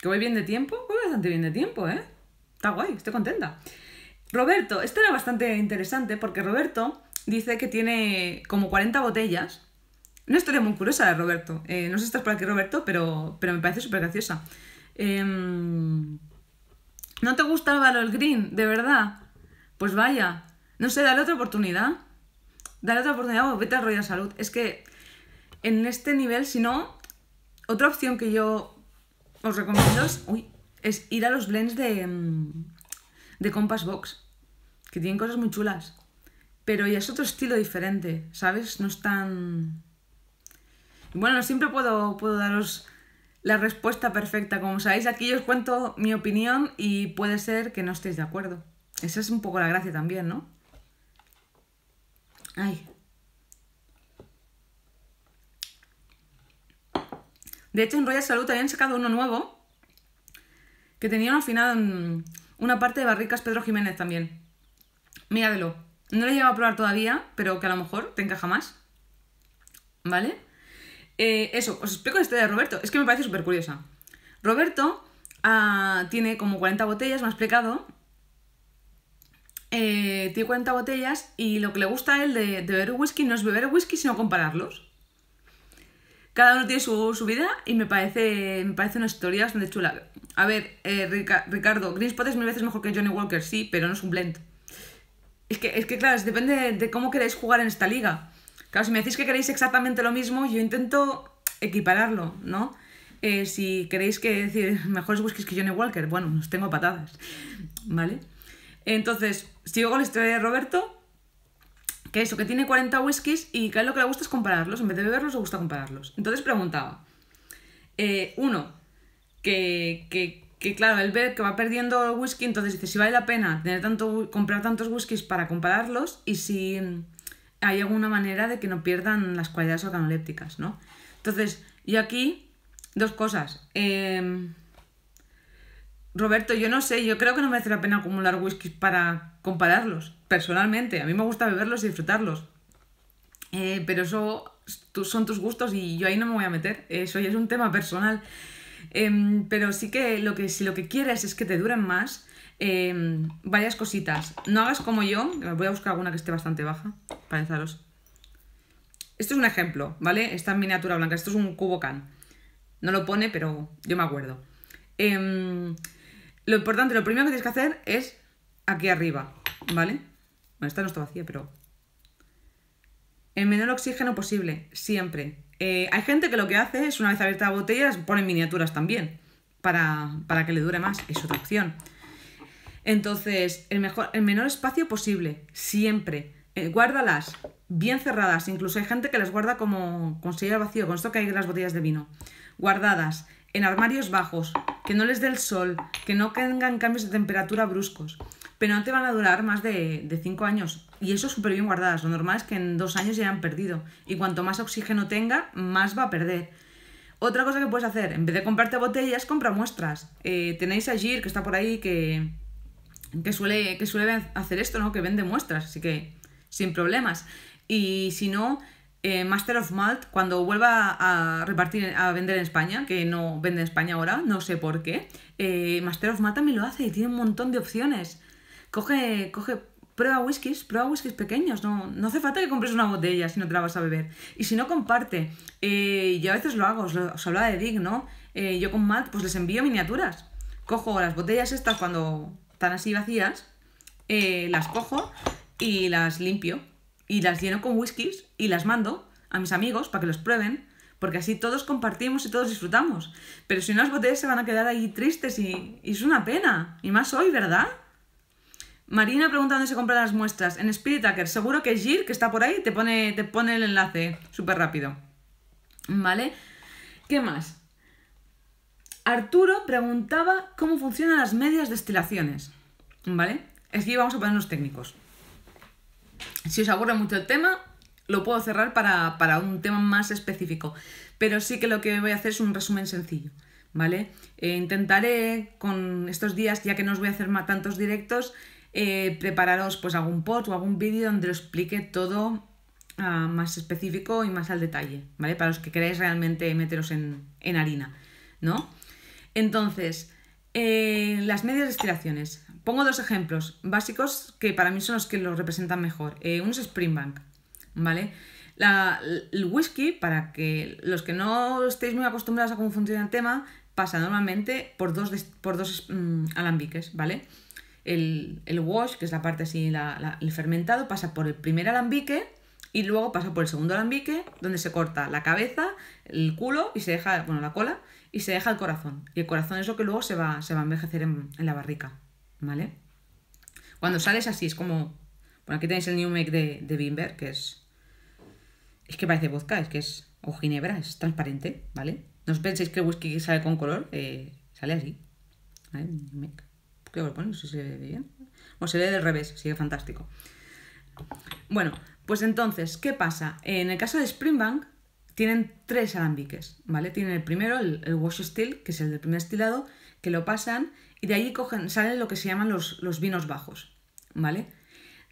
Speaker 1: ¿Que voy bien de tiempo? Voy bastante bien de tiempo, ¿eh? Está guay, estoy contenta. Roberto, esto era bastante interesante porque Roberto dice que tiene como 40 botellas. Una historia muy curiosa de Roberto. Eh, no sé si estás por aquí, Roberto, pero, pero me parece súper graciosa. Em, ¿No te gusta el el Green? ¿De verdad? pues vaya, no sé, dale otra oportunidad. Dale otra oportunidad o vete a Royal Salud. Es que en este nivel, si no, otra opción que yo os recomiendo es, es ir a los blends de, mm, de Compass Box, que tienen cosas muy chulas. Pero ya es otro estilo diferente, ¿sabes? No es tan... Bueno, no siempre puedo, puedo daros la respuesta perfecta. Como sabéis, aquí yo os cuento mi opinión y puede ser que no estéis de acuerdo. Esa es un poco la gracia también, ¿no? Ay. De hecho, en Royal Salud habían sacado uno nuevo que tenía al final una parte de barricas Pedro Jiménez también. Míradelo. No lo he llegado a probar todavía, pero que a lo mejor te encaja más. ¿Vale? Eh, eso, os explico la de Roberto. Es que me parece súper curiosa. Roberto ah, tiene como 40 botellas, me ha explicado, eh, tiene 40 botellas y lo que le gusta a él de, beber whisky no es beber whisky, sino compararlos. Cada uno tiene su, vida y me parece, una historia bastante chula. A ver, eh, Ricardo, ¿Greenspot es mil veces mejor que Johnny Walker, sí, pero no es un blend. Es que, es que claro, depende de, cómo queréis jugar en esta liga. Claro, si me decís que queréis exactamente lo mismo, yo intento equipararlo, ¿no? Eh, si queréis que decir mejores whiskies que Johnny Walker, bueno, nos tengo patadas, ¿vale? Entonces, sigo con la historia de Roberto, que eso, que tiene 40 whiskies y que a él lo que le gusta es compararlos, en vez de beberlos, le gusta compararlos. Entonces preguntaba, eh, uno, que, claro, él ve que va perdiendo whisky, entonces dice si vale la pena tener tanto, comprar tantos whiskies para compararlos y si hay alguna manera de que no pierdan las cualidades organolépticas, ¿no? Entonces, yo aquí, dos cosas. Eh, Roberto, yo no sé, yo creo que no merece la pena acumular whiskies para compararlos, personalmente. A mí me gusta beberlos y disfrutarlos. Eh, pero eso son tus gustos y yo ahí no me voy a meter. Eso ya es un tema personal. Em, pero sí que, lo que si lo que quieres es que te duren más, em, varias cositas. No hagas como yo, voy a buscar alguna que esté bastante baja, para enzaros. Esto es un ejemplo, ¿vale? Esta miniatura blanca, esto es un cubo can. No lo pone, pero yo me acuerdo. Em, lo importante, lo primero que tienes que hacer es aquí arriba, ¿vale? Bueno, esta no está vacía, pero... El menor oxígeno posible, siempre. Eh, hay gente que lo que hace es, una vez abierta la botella, pone miniaturas también, para, que le dure más, es otra opción. Entonces, el, mejor, el menor espacio posible, siempre. Eh, guárdalas bien cerradas, incluso hay gente que las guarda como con sello vacío, con esto que hay las botellas de vino. Guardadas en armarios bajos, que no les dé el sol, que no tengan cambios de temperatura bruscos. Pero no te van a durar más de 5 años. Y eso súper bien guardadas. Lo normal es que en dos años ya han perdido. Y cuanto más oxígeno tenga, más va a perder. Otra cosa que puedes hacer, en vez de comprarte botellas, compra muestras. Eh, tenéis a Gir, que está por ahí, que, suele, que suele hacer esto, ¿no? Que vende muestras. Así que, sin problemas. Y si no, eh, Master of Malt cuando vuelva a repartir, a vender en España, que no vende en España ahora, no sé por qué, eh, Master of Malt también lo hace y tiene un montón de opciones. Coge, coge, prueba whiskies, prueba whiskies pequeños, no, no hace falta que compres una botella si no te la vas a beber. Y si no, comparte. Eh, yo a veces lo hago, os, hablaba de Dick, ¿no? yo con Malt pues les envío miniaturas. Cojo las botellas estas cuando están así vacías, las cojo y las limpio y las lleno con whiskies y las mando a mis amigos para que los prueben, porque así todos compartimos y todos disfrutamos. Pero si no, las botellas se van a quedar ahí tristes y, es una pena. Y más hoy, ¿verdad? Marina pregunta dónde se compran las muestras. En Spirit Hacker. Seguro que Gil que está por ahí, te pone, te pone el enlace súper rápido. ¿Vale? ¿Qué más? Arturo preguntaba cómo funcionan las medias destilaciones. ¿Vale? Es que vamos a poner ponernos técnicos. Si os aburre mucho el tema, lo puedo cerrar para, para, un tema más específico. Pero sí que lo que voy a hacer es un resumen sencillo, ¿vale? Eh, intentaré con estos días, ya que no os voy a hacer tantos directos, eh, prepararos pues algún post o algún vídeo donde lo explique todo ah, más específico y más al detalle, ¿vale? Para los que queráis realmente meteros en, harina, ¿no? Entonces, eh, las medias de estiraciones pongo dos ejemplos básicos que para mí son los que lo representan mejor. Eh, uno es Springbank, ¿vale? el whisky, para que los que no estéis muy acostumbrados a cómo funciona el tema, pasa normalmente por dos, por dos mm, alambiques, ¿vale? El, wash, que es la parte así, el fermentado, pasa por el primer alambique y luego pasa por el segundo alambique, donde se corta la cabeza, el culo y se deja, bueno, la cola y se deja el corazón. Y el corazón es lo que luego se va, se va a envejecer en la barrica. ¿vale? Cuando sales así es como... Bueno, aquí tenéis el New Make de, de Bimber, que es... Es que parece vodka, es que es... O ginebra, es transparente, ¿vale? No os penséis que el whisky sale con color, eh, sale así. ¿Vale? New Make. ¿Qué os No sé si se ve bien. o se ve del revés, sigue fantástico. Bueno, pues entonces, ¿qué pasa? En el caso de Springbank, tienen tres alambiques, ¿vale? Tienen el primero, el, el wash steel, que es el del primer estilado, que lo pasan y de ahí cogen, salen lo que se llaman los, los vinos bajos, ¿vale?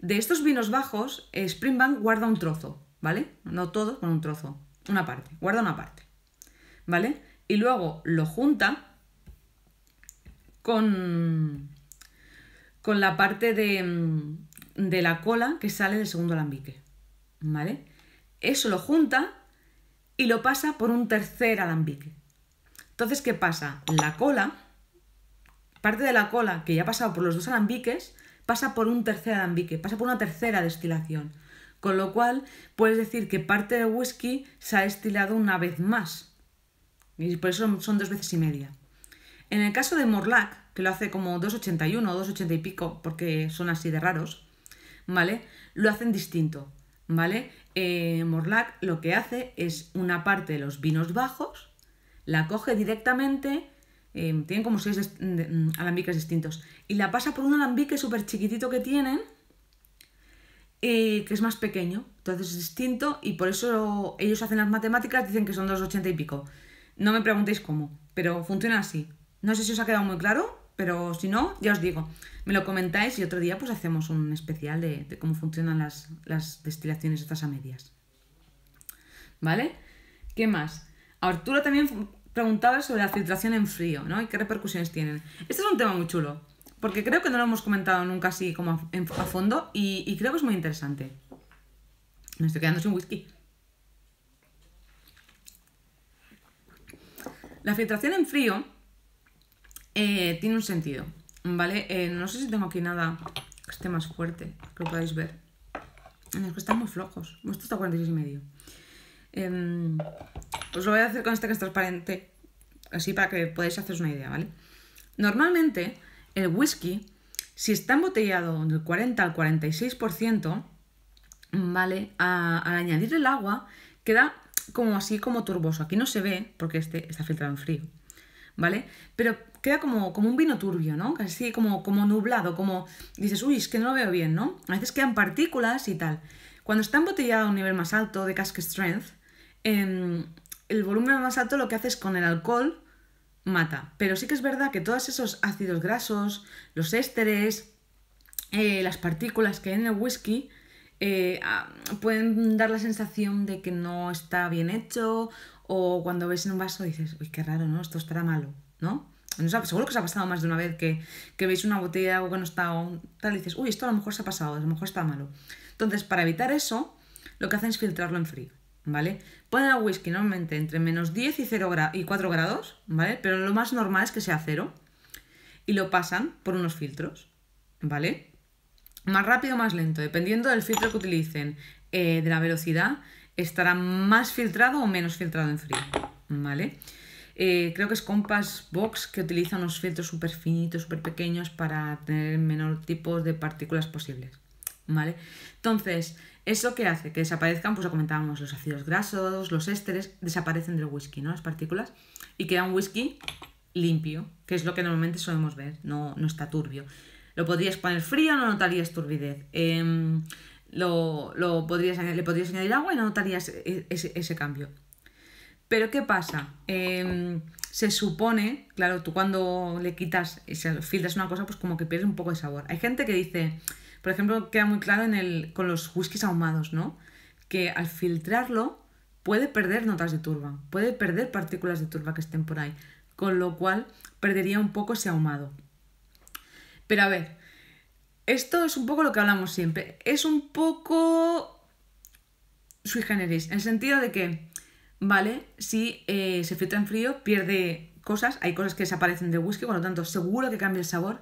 Speaker 1: De estos vinos bajos, eh, Springbank guarda un trozo, ¿vale? No todo, con un trozo, una parte, guarda una parte, ¿vale? Y luego lo junta con, con la parte de, mm, de la cola que sale del segundo alambique, ¿vale? Eso lo junta y lo pasa por un tercer alambique. Entonces, ¿qué pasa? La cola parte de la cola que ya ha pasado por los dos alambiques pasa por un tercer alambique, pasa por una tercera destilación. Con lo cual, puedes decir que parte del whisky se ha destilado una vez más. Y por eso son dos veces y media. En el caso de Morlac, que lo hace como 2,81 o 2,80 y pico, porque son así de raros, ¿vale? Lo hacen distinto, ¿vale? Eh, Morlac lo que hace es una parte de los vinos bajos, la coge directamente eh, tienen como seis mm, alambiques distintos. Y la pasa por un alambique súper chiquitito que tienen, eh, que es más pequeño. Entonces es distinto y por eso ellos hacen las matemáticas, dicen que son 2,80 y pico. No me preguntéis cómo, pero funciona así. No sé si os ha quedado muy claro, pero si no, ya os digo, me lo comentáis y otro día pues hacemos un especial de, cómo funcionan las, las destilaciones estas a medias. ¿Vale? ¿Qué más? Arturo también preguntaba sobre la filtración en frío, ¿no? Y qué repercusiones tienen. Este es un tema muy chulo, porque creo que no lo hemos comentado nunca así como a, fondo y, creo que es muy interesante. Me estoy quedando sin whisky. La filtración en frío eh, tiene un sentido, ¿vale? Eh, no sé si tengo aquí nada que esté más fuerte, que lo podáis ver. Es que están muy flojos. Esto está a medio os em, pues lo voy a hacer con este que es transparente, así para que podáis haceros una idea, ¿vale? Normalmente, el whisky, si está embotellado del 40 al 46%, ¿vale? al añadir el agua, queda como así como turboso. Aquí no se ve porque este está filtrado en frío, ¿vale? Pero queda como, como un vino turbio, ¿no? Casi como, como nublado, como dices, uy, es que no lo veo bien, ¿no? A veces quedan partículas y tal. Cuando está embotellado a un nivel más alto de cask strength, Em, el volumen más alto lo que haces con el alcohol mata. Pero sí que es verdad que todos esos ácidos grasos, los ésteres, eh, las partículas que hay en el whisky, eh, ah, pueden dar la sensación de que no está bien hecho o cuando ves en un vaso dices, uy, qué raro, ¿no? Esto estará malo, ¿no? seguro que se ha pasado más de una vez que, veis una botella o que no está tal dices, uy, esto a lo mejor se ha pasado, a lo mejor está malo. Entonces, para evitar eso, lo que hacen es filtrarlo en frío. ¿vale? Ponen el whisky normalmente entre menos 10 y, 0 y 4 grados, ¿vale? Pero lo más normal es que sea cero. Y lo pasan por unos filtros, ¿vale? Más rápido, o más lento, dependiendo del filtro que utilicen, eh, de la velocidad, estará más filtrado o menos filtrado en frío, ¿vale? Eh, creo que es Compass Box que utiliza unos filtros súper finitos, súper pequeños para tener el menor tipo de partículas posibles, ¿vale? Entonces, ¿Eso lo que hace que desaparezcan, pues lo comentábamos, los ácidos grasos, los ésteres, desaparecen del whisky, ¿no? Las partículas. Y queda un whisky limpio, que es lo que normalmente solemos ver, no, está turbio. Lo podrías poner frío, no notarías turbidez. Em, lo, podrías, le podrías añadir agua y no notarías e-, ese, cambio. Pero ¿qué pasa? Em, se supone, claro, tú cuando le quitas y filtras una cosa, pues como que pierdes un poco de sabor. Hay gente que dice, por ejemplo, queda muy claro en el, con los whiskies ahumados, ¿no? Que al filtrarlo puede perder notas de turba, puede perder partículas de turba que estén por ahí, con lo cual perdería un poco ese ahumado. Pero a ver, esto es un poco lo que hablamos siempre, es un poco sui generis, en el sentido de que, vale, si eh, se filtra en frío, pierde cosas, hay cosas que desaparecen del whisky, por lo tanto, seguro que cambia el sabor,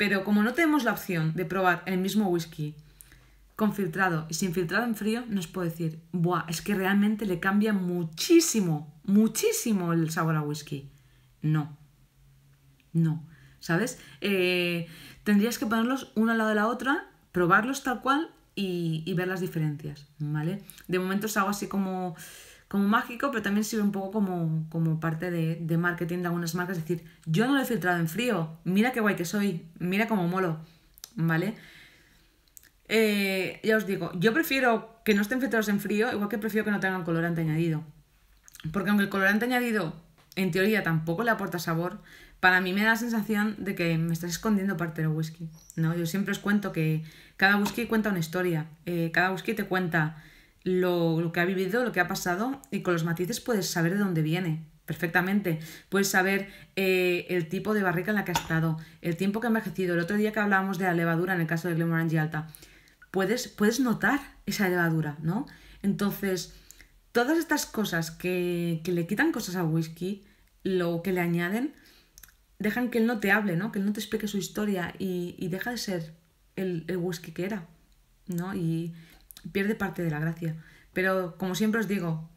Speaker 1: pero como no tenemos la opción de probar el mismo whisky con filtrado y sin filtrado en frío, nos puedo decir, buah, es que realmente le cambia muchísimo, muchísimo el sabor a whisky. No, no, ¿sabes? Eh, tendrías que ponerlos una al lado de la otra, probarlos tal cual y, y ver las diferencias, ¿vale? De momento es algo así como como mágico, pero también sirve un poco como, parte de, marketing de algunas marcas. Es decir, yo no lo he filtrado en frío, mira qué guay que soy, mira cómo molo, ¿vale? Eh, ya os digo, yo prefiero que no estén filtrados en frío, igual que prefiero que no tengan colorante añadido. Porque aunque el colorante añadido, en teoría, tampoco le aporta sabor, para mí me da la sensación de que me estás escondiendo parte del whisky. ¿no? Yo siempre os cuento que cada whisky cuenta una historia, eh, cada whisky te cuenta lo, que ha vivido, lo que ha pasado y con los matices puedes saber de dónde viene perfectamente. Puedes saber eh, el tipo de barrica en la que ha estado, el tiempo que ha envejecido. El otro día que hablábamos de la levadura en el caso de y Alta, puedes, puedes notar esa levadura, ¿no? Entonces, todas estas cosas que, le quitan cosas al whisky, lo que le añaden, dejan que él no te hable, ¿no? Que él no te explique su historia y, deja de ser el, el, whisky que era, ¿no? Y, pierde parte de la gracia. Pero como siempre os digo,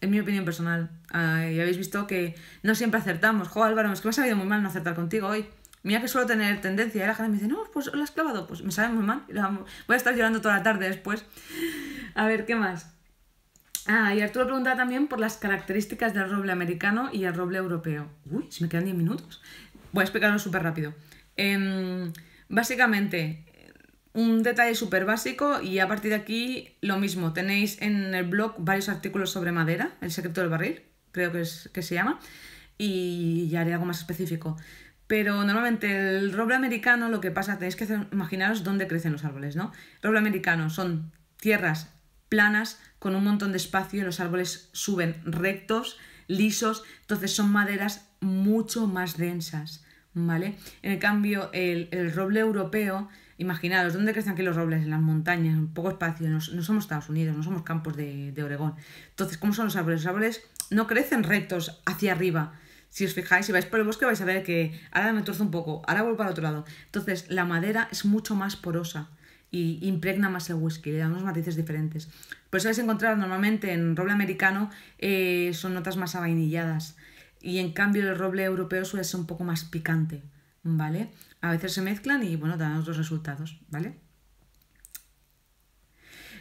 Speaker 1: en mi opinión personal, ah, y habéis visto que no siempre acertamos. Jo, Álvaro, es que me ha sabido muy mal no acertar contigo hoy. Mira que suelo tener tendencia. Y ¿eh? la gente me dice, no, pues lo has clavado. Pues me sabe muy mal. Voy a estar llorando toda la tarde después. A ver, ¿qué más? Ah, y Arturo preguntaba también por las características del roble americano y el roble europeo. Uy, se me quedan 10 minutos. Voy a explicarlo súper rápido. Em, básicamente, un detalle súper básico y a partir de aquí lo mismo. Tenéis en el blog varios artículos sobre madera, El secreto del barril, creo que, es, que se llama, y ya haré algo más específico. Pero normalmente el roble americano lo que pasa, tenéis que imaginaros dónde crecen los árboles, ¿no? Roble americano son tierras planas con un montón de espacio, los árboles suben rectos, lisos, entonces son maderas mucho más densas, ¿vale? En cambio, el, el roble europeo Imaginaos, ¿dónde crecen aquí los robles? En las montañas, en poco espacio, no, somos Estados Unidos, no somos campos de, Oregón. Entonces, ¿cómo son los árboles? Los árboles no crecen rectos hacia arriba. Si os fijáis, si vais por el bosque vais a ver que ahora me torzo un poco, ahora vuelvo para otro lado. Entonces, la madera es mucho más porosa y impregna más el whisky, le da unos matices diferentes. Por eso vais a encontrar normalmente en roble americano eh, son notas más avainilladas y en cambio el roble europeo suele ser un poco más picante, ¿vale? A veces se mezclan y bueno, dan otros resultados, ¿vale?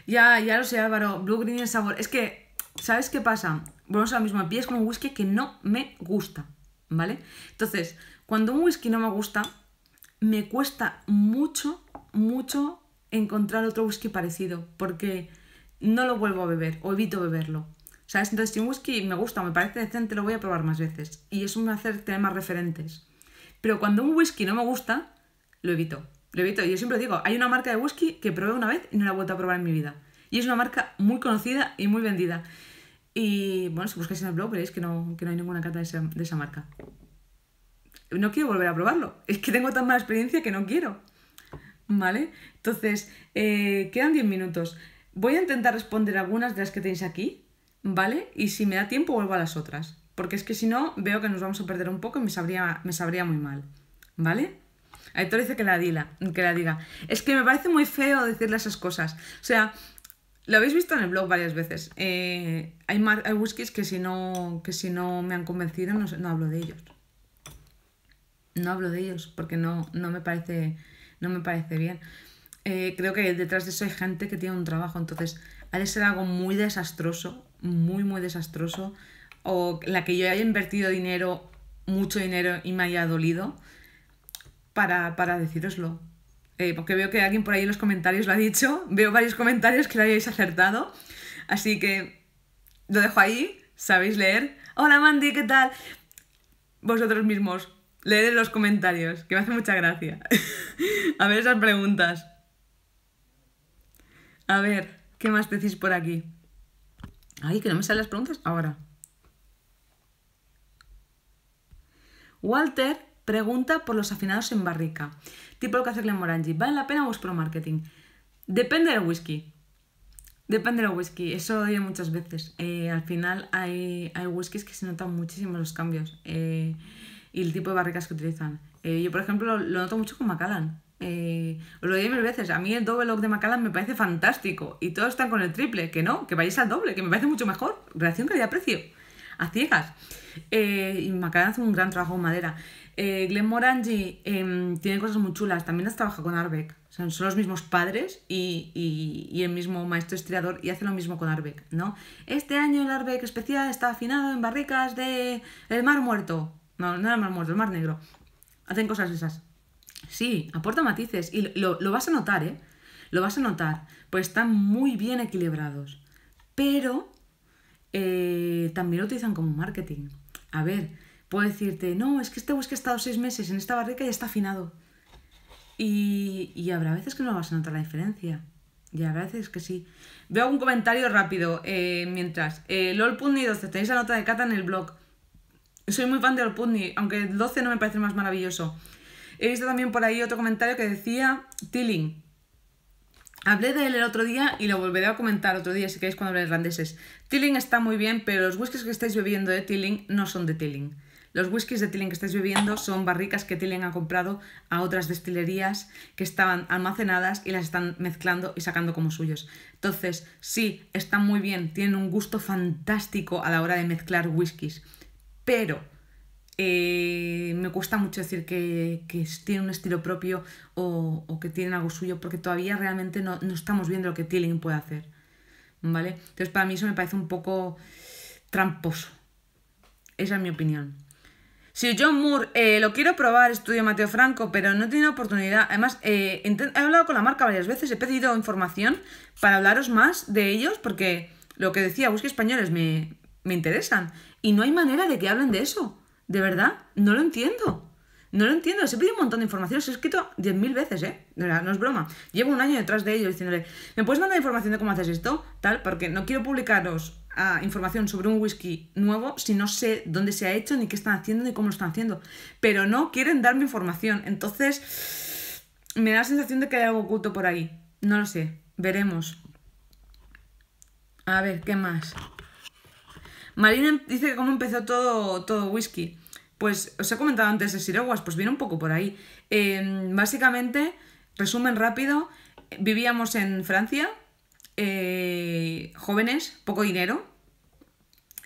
Speaker 1: Ya, ya lo sé, Álvaro. Blue Green el sabor. Es que, ¿sabes qué pasa? Volvemos a lo mismo. Es como un whisky que no me gusta, ¿vale? Entonces, cuando un whisky no me gusta, me cuesta mucho, mucho encontrar otro whisky parecido, porque no lo vuelvo a beber o evito beberlo. ¿Sabes? Entonces, si un whisky me gusta o me parece decente, lo voy a probar más veces. Y es un hacer tener más referentes. Pero cuando un whisky no me gusta, lo evito. Lo evito. Yo siempre digo, hay una marca de whisky que probé una vez y no la he vuelto a probar en mi vida. Y es una marca muy conocida y muy vendida. Y bueno, si buscáis en el blog veréis que no, hay ninguna carta de esa, marca. No quiero volver a probarlo. Es que tengo tan mala experiencia que no quiero. ¿Vale? Entonces, eh, quedan 10 minutos. Voy a intentar responder algunas de las que tenéis aquí, ¿vale? Y si me da tiempo vuelvo a las otras porque es que si no, veo que nos vamos a perder un poco y me sabría, me sabría muy mal, ¿vale? Aitor dice que la, que la diga. Es que me parece muy feo decirle esas cosas. O sea, lo habéis visto en el blog varias veces. Eh, hay, mar hay whiskies que si, no, que si no me han convencido no, no, hablo de ellos. No hablo de ellos porque no, no, me, parece, no me parece bien. Eh, creo que detrás de eso hay gente que tiene un trabajo. Entonces, ha de ser algo muy desastroso, muy, muy desastroso o la que yo haya invertido dinero, mucho dinero y me haya dolido, para, para decíroslo. Eh, porque veo que alguien por ahí en los comentarios lo ha dicho, veo varios comentarios que lo hayáis acertado, así que lo dejo ahí, sabéis leer. Hola Mandy, ¿qué tal? Vosotros mismos, leed en los comentarios, que me hace mucha gracia. A ver esas preguntas. A ver, ¿qué más decís por aquí? Ay, que no me salen las preguntas ahora. Walter pregunta por los afinados en barrica. Tipo lo que hace Glenmorangie. ¿Vale la pena pro marketing? Depende del whisky. Depende del whisky, eso lo digo muchas veces. Eh, al final hay, hay whiskies que se notan muchísimo los cambios eh, y el tipo de barricas que utilizan. Eh, yo, por ejemplo, lo, noto mucho con Macallan. os lo digo mil veces, a mí el double lock de Macallan me parece fantástico y todos están con el triple, que no, que vayáis al doble, que me parece mucho mejor. Relación calidad-precio, a ciegas. Eh, y Macarena hace un gran trabajo en madera. Eh, Glenn Morangi em, tiene cosas muy chulas, también las trabaja con Arbeck. son los mismos padres y, el mismo maestro estriador y hace lo mismo con Arbeck, ¿no? Este año el Arbeck especial está afinado en barricas de el Mar Muerto. No, no el Mar Muerto, el Mar Negro. Hacen cosas esas. Sí, aporta matices y lo, vas a notar, ¿eh? Lo vas a notar, pues están muy bien equilibrados. Pero eh, también lo utilizan como marketing. A ver, puedo decirte, no, es que este bosque ha estado seis meses en esta barrica y está afinado. Y, habrá veces que no vas a notar la diferencia. Y habrá veces que sí. Veo un comentario rápido eh, mientras. Eh, LOL Putney 12, tenéis la nota de Cata en el blog. Soy muy fan de LOL Putney, aunque el 12 no me parece más maravilloso. He visto también por ahí otro comentario que decía Tilling. Hablé de él el otro día y lo volveré a comentar otro día si queréis cuando hable irlandeses. Tilling está muy bien, pero los whiskies que estáis bebiendo de Tilling no son de Tilling. Los whiskies de Tilling que estáis bebiendo son barricas que Tilling ha comprado a otras destilerías que estaban almacenadas y las están mezclando y sacando como suyos. Entonces, sí, están muy bien, tienen un gusto fantástico a la hora de mezclar whiskies, pero eh, me cuesta mucho decir que, que tienen un estilo propio o, o, que tienen algo suyo, porque todavía realmente no, no estamos viendo lo que Tilling puede hacer. ¿Vale? Entonces, para mí eso me parece un poco tramposo. Esa es mi opinión. Si John Moore eh, lo quiero probar, estudio Mateo Franco, pero no he oportunidad. Además, eh, he hablado con la marca varias veces, he pedido información para hablaros más de ellos, porque lo que decía, busque españoles me, me interesan. Y no hay manera de que hablen de eso. De verdad, no lo entiendo. No lo entiendo, os he pedido un montón de información, se he escrito 10.000 veces, ¿eh? No, es broma. Llevo un año detrás de ellos diciéndole, ¿me puedes mandar información de cómo haces esto? Tal, porque no quiero publicaros ah, información sobre un whisky nuevo si no sé dónde se ha hecho, ni qué están haciendo, ni cómo lo están haciendo. Pero no quieren darme información, entonces me da la sensación de que hay algo oculto por ahí. No lo sé, veremos. A ver, ¿qué más? Marina em, dice que cómo empezó todo, todo whisky. Pues os he comentado antes de Siroguas, pues viene un poco por ahí. Em, básicamente, resumen rápido, vivíamos en Francia, eh, jóvenes, poco dinero,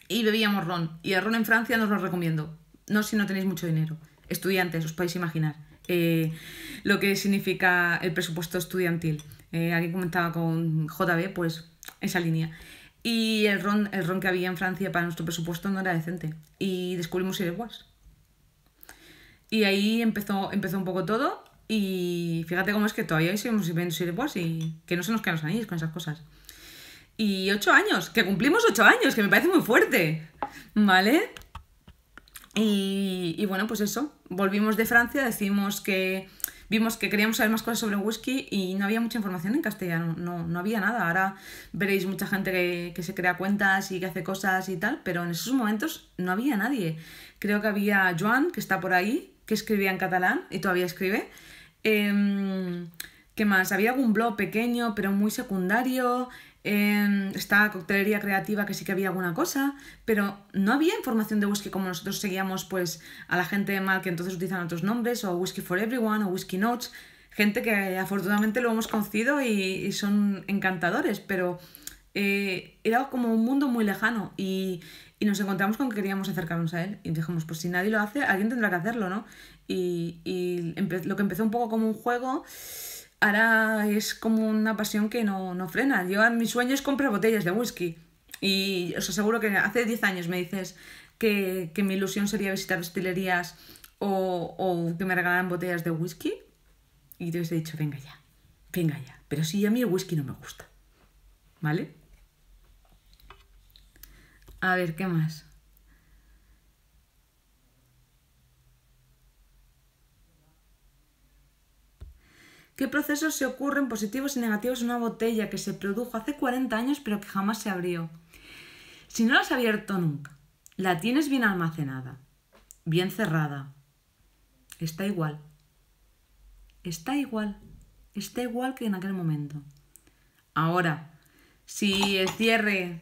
Speaker 1: y bebíamos ron. Y el ron en Francia no os lo recomiendo, no si no tenéis mucho dinero. Estudiantes, os podéis imaginar eh, lo que significa el presupuesto estudiantil. Eh, Aquí comentaba con JB, pues esa línea. Y el ron, el ron que había en Francia para nuestro presupuesto no era decente. Y descubrimos Ireguas. Y ahí empezó, empezó un poco todo. Y fíjate cómo es que todavía seguimos viviendo Ireguas y que no se nos quedan los anillos con esas cosas. Y ocho años, que cumplimos ocho años, que me parece muy fuerte. ¿Vale? Y, y bueno, pues eso. Volvimos de Francia, decimos que vimos que queríamos saber más cosas sobre whisky y no había mucha información en castellano, no, no había nada. Ahora veréis mucha gente que, se crea cuentas y que hace cosas y tal, pero en esos momentos no había nadie. Creo que había Joan, que está por ahí, que escribía en catalán y todavía escribe. Em, ¿Qué más? Había algún blog pequeño, pero muy secundario eh, esta coctelería creativa que sí que había alguna cosa, pero no había información de whisky como nosotros seguíamos pues a la gente mal que entonces utilizan otros nombres, o Whisky for Everyone, o Whisky Notes, gente que afortunadamente lo hemos conocido y, y son encantadores, pero eh, era como un mundo muy lejano y, y, nos encontramos con que queríamos acercarnos a él y dijimos, pues si nadie lo hace, alguien tendrá que hacerlo, ¿no? Y, y lo que empezó un poco como un juego ahora es como una pasión que no, no frena. Yo, en mis sueños compro botellas de whisky. Y os aseguro que hace 10 años me dices que, mi ilusión sería visitar destilerías o, o, que me regalaran botellas de whisky. Y te he dicho, venga ya, venga ya. Pero sí, a mí el whisky no me gusta. ¿Vale? A ver, ¿qué más? ¿Qué procesos se ocurren positivos y negativos en una botella que se produjo hace 40 años pero que jamás se abrió? Si no la has abierto nunca, la tienes bien almacenada, bien cerrada, está igual. Está igual. Está igual que en aquel momento. Ahora, si el cierre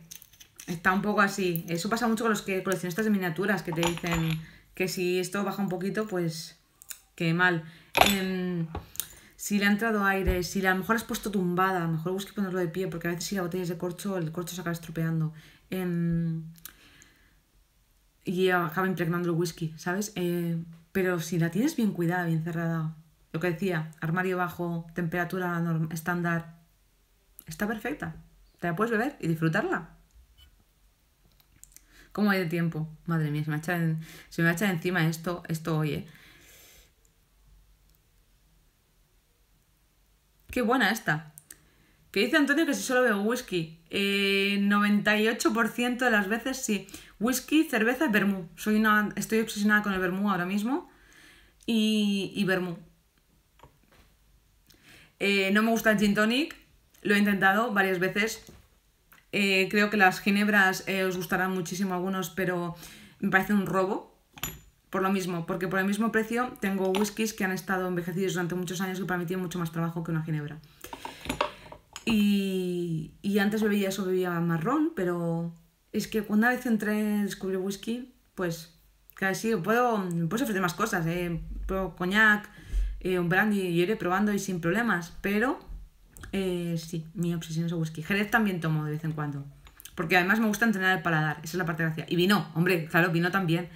Speaker 1: está un poco así, eso pasa mucho con los que coleccionistas de miniaturas que te dicen que si esto baja un poquito, pues qué mal. Em, si le ha entrado aire, si la, mejor has puesto tumbada, a lo mejor busque ponerlo de pie, porque a veces si la botella es de corcho, el corcho se acaba estropeando. Em, y acaba impregnando el whisky, ¿sabes? Eh, pero si la tienes bien cuidada, bien cerrada, lo que decía, armario bajo, temperatura estándar, está perfecta. Te la puedes beber y disfrutarla. ¿Cómo hay de tiempo? Madre mía, se me, va a encima esto, esto oye... Qué buena esta. Que dice Antonio que si solo bebo whisky. 98% eh, de las veces sí. Whisky, cerveza, vermú. Soy una, estoy obsesionada con el vermú ahora mismo. Y, y eh, no me gusta el gin tonic. Lo he intentado varias veces. Eh, creo que las ginebras os gustarán muchísimo algunos, pero me parece un robo por lo mismo, porque por el mismo precio tengo whiskies que han estado envejecidos durante muchos años que para mí mucho más trabajo que una ginebra. Y, y antes bebía eso, bebía marrón, pero es que una vez entré en Descubrir Whisky, pues casi puedo, puedo ofrecer más cosas, ¿eh? Puedo coñac, eh, un brandy, y iré probando y sin problemas, pero eh, sí, mi obsesión es el whisky. Jerez también tomo de vez en cuando, porque además me gusta entrenar el paladar, esa es la parte gracia. Y vino, hombre, claro, vino también.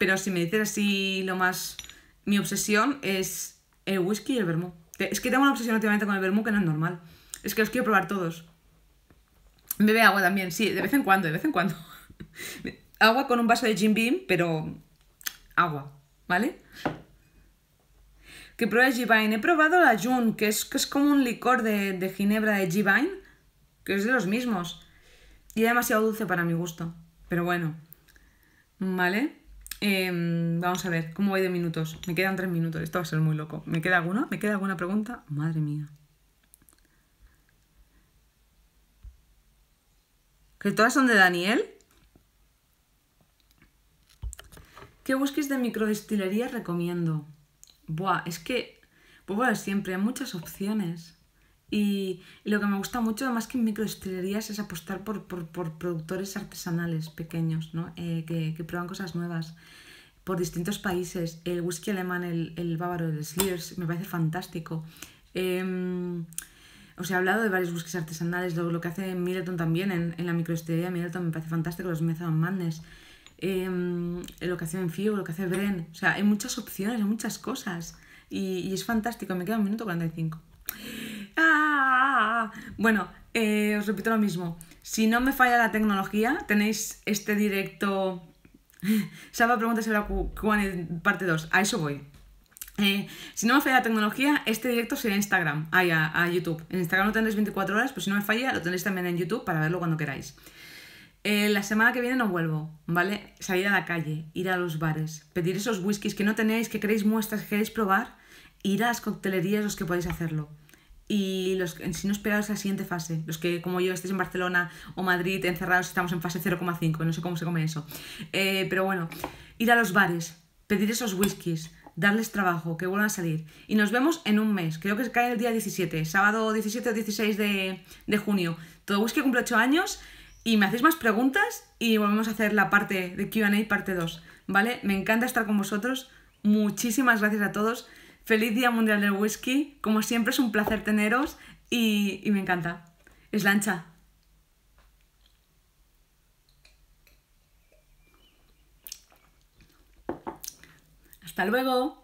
Speaker 1: Pero si me dices así lo más... Mi obsesión es el whisky y el vermú. Es que tengo una obsesión últimamente con el vermú que no es normal. Es que los quiero probar todos. Bebe agua también, sí, de vez en cuando, de vez en cuando. agua con un vaso de gin Beam, pero agua, ¿vale? Que pruebe Givine. He probado la June, que es, es como un licor de, ginebra de G-Vine. que es de los mismos. Y es demasiado dulce para mi gusto, pero bueno. ¿Vale? Em, vamos a ver, ¿cómo voy de minutos? Me quedan tres minutos, esto va a ser muy loco. ¿Me queda alguna? ¿Me queda alguna pregunta? Madre mía. ¿Que todas son de Daniel? ¿Qué busques de microdestilería recomiendo? Buah, es que, pues bueno, siempre hay muchas opciones. Y, lo que me gusta mucho, más que en microestilerías, es apostar por, por, por productores artesanales pequeños, ¿no? Eh, que, que, prueban cosas nuevas por distintos países. El whisky alemán, el, el bávaro, el Sliers, me parece fantástico. Em, os he hablado de varios whiskies artesanales, lo, que hace Middleton también en, en la microestilería. Middleton me parece fantástico, los Method Madness. Em, lo que hace Enfio, lo que hace Bren. O sea, hay muchas opciones, hay muchas cosas. Y, y es fantástico, me queda un minuto 45. ¡Ah! Bueno, eh, os repito lo mismo. Si no me falla la tecnología, tenéis este directo. Saba preguntas sobre la parte 2. A eso voy. Eh, si no me falla la tecnología, este directo será Instagram, a, YouTube. En Instagram lo tendréis 24 horas, pero pues si no me falla, lo tendréis también en YouTube para verlo cuando queráis. Eh, la semana que viene no vuelvo, ¿vale? Salir a la calle, ir a los bares, pedir esos whiskies que no tenéis, que queréis muestras, que queréis probar, ir a las coctelerías los que podéis hacerlo y los no esperados a la siguiente fase. Los que, como yo, estéis en Barcelona o Madrid encerrados, estamos en fase 0,5, no sé cómo se come eso. Eh, pero bueno, ir a los bares, pedir esos whiskies, darles trabajo, que vuelvan a salir. Y nos vemos en un mes, creo que cae el día 17, sábado 17 o 16 de, de junio. Todo whisky cumple 8 años y me hacéis más preguntas y volvemos a hacer la parte de QA, parte 2. ¿Vale? Me encanta estar con vosotros. Muchísimas gracias a todos. Feliz Día Mundial del Whisky. Como siempre es un placer teneros y, y me encanta. Es lancha. Hasta luego.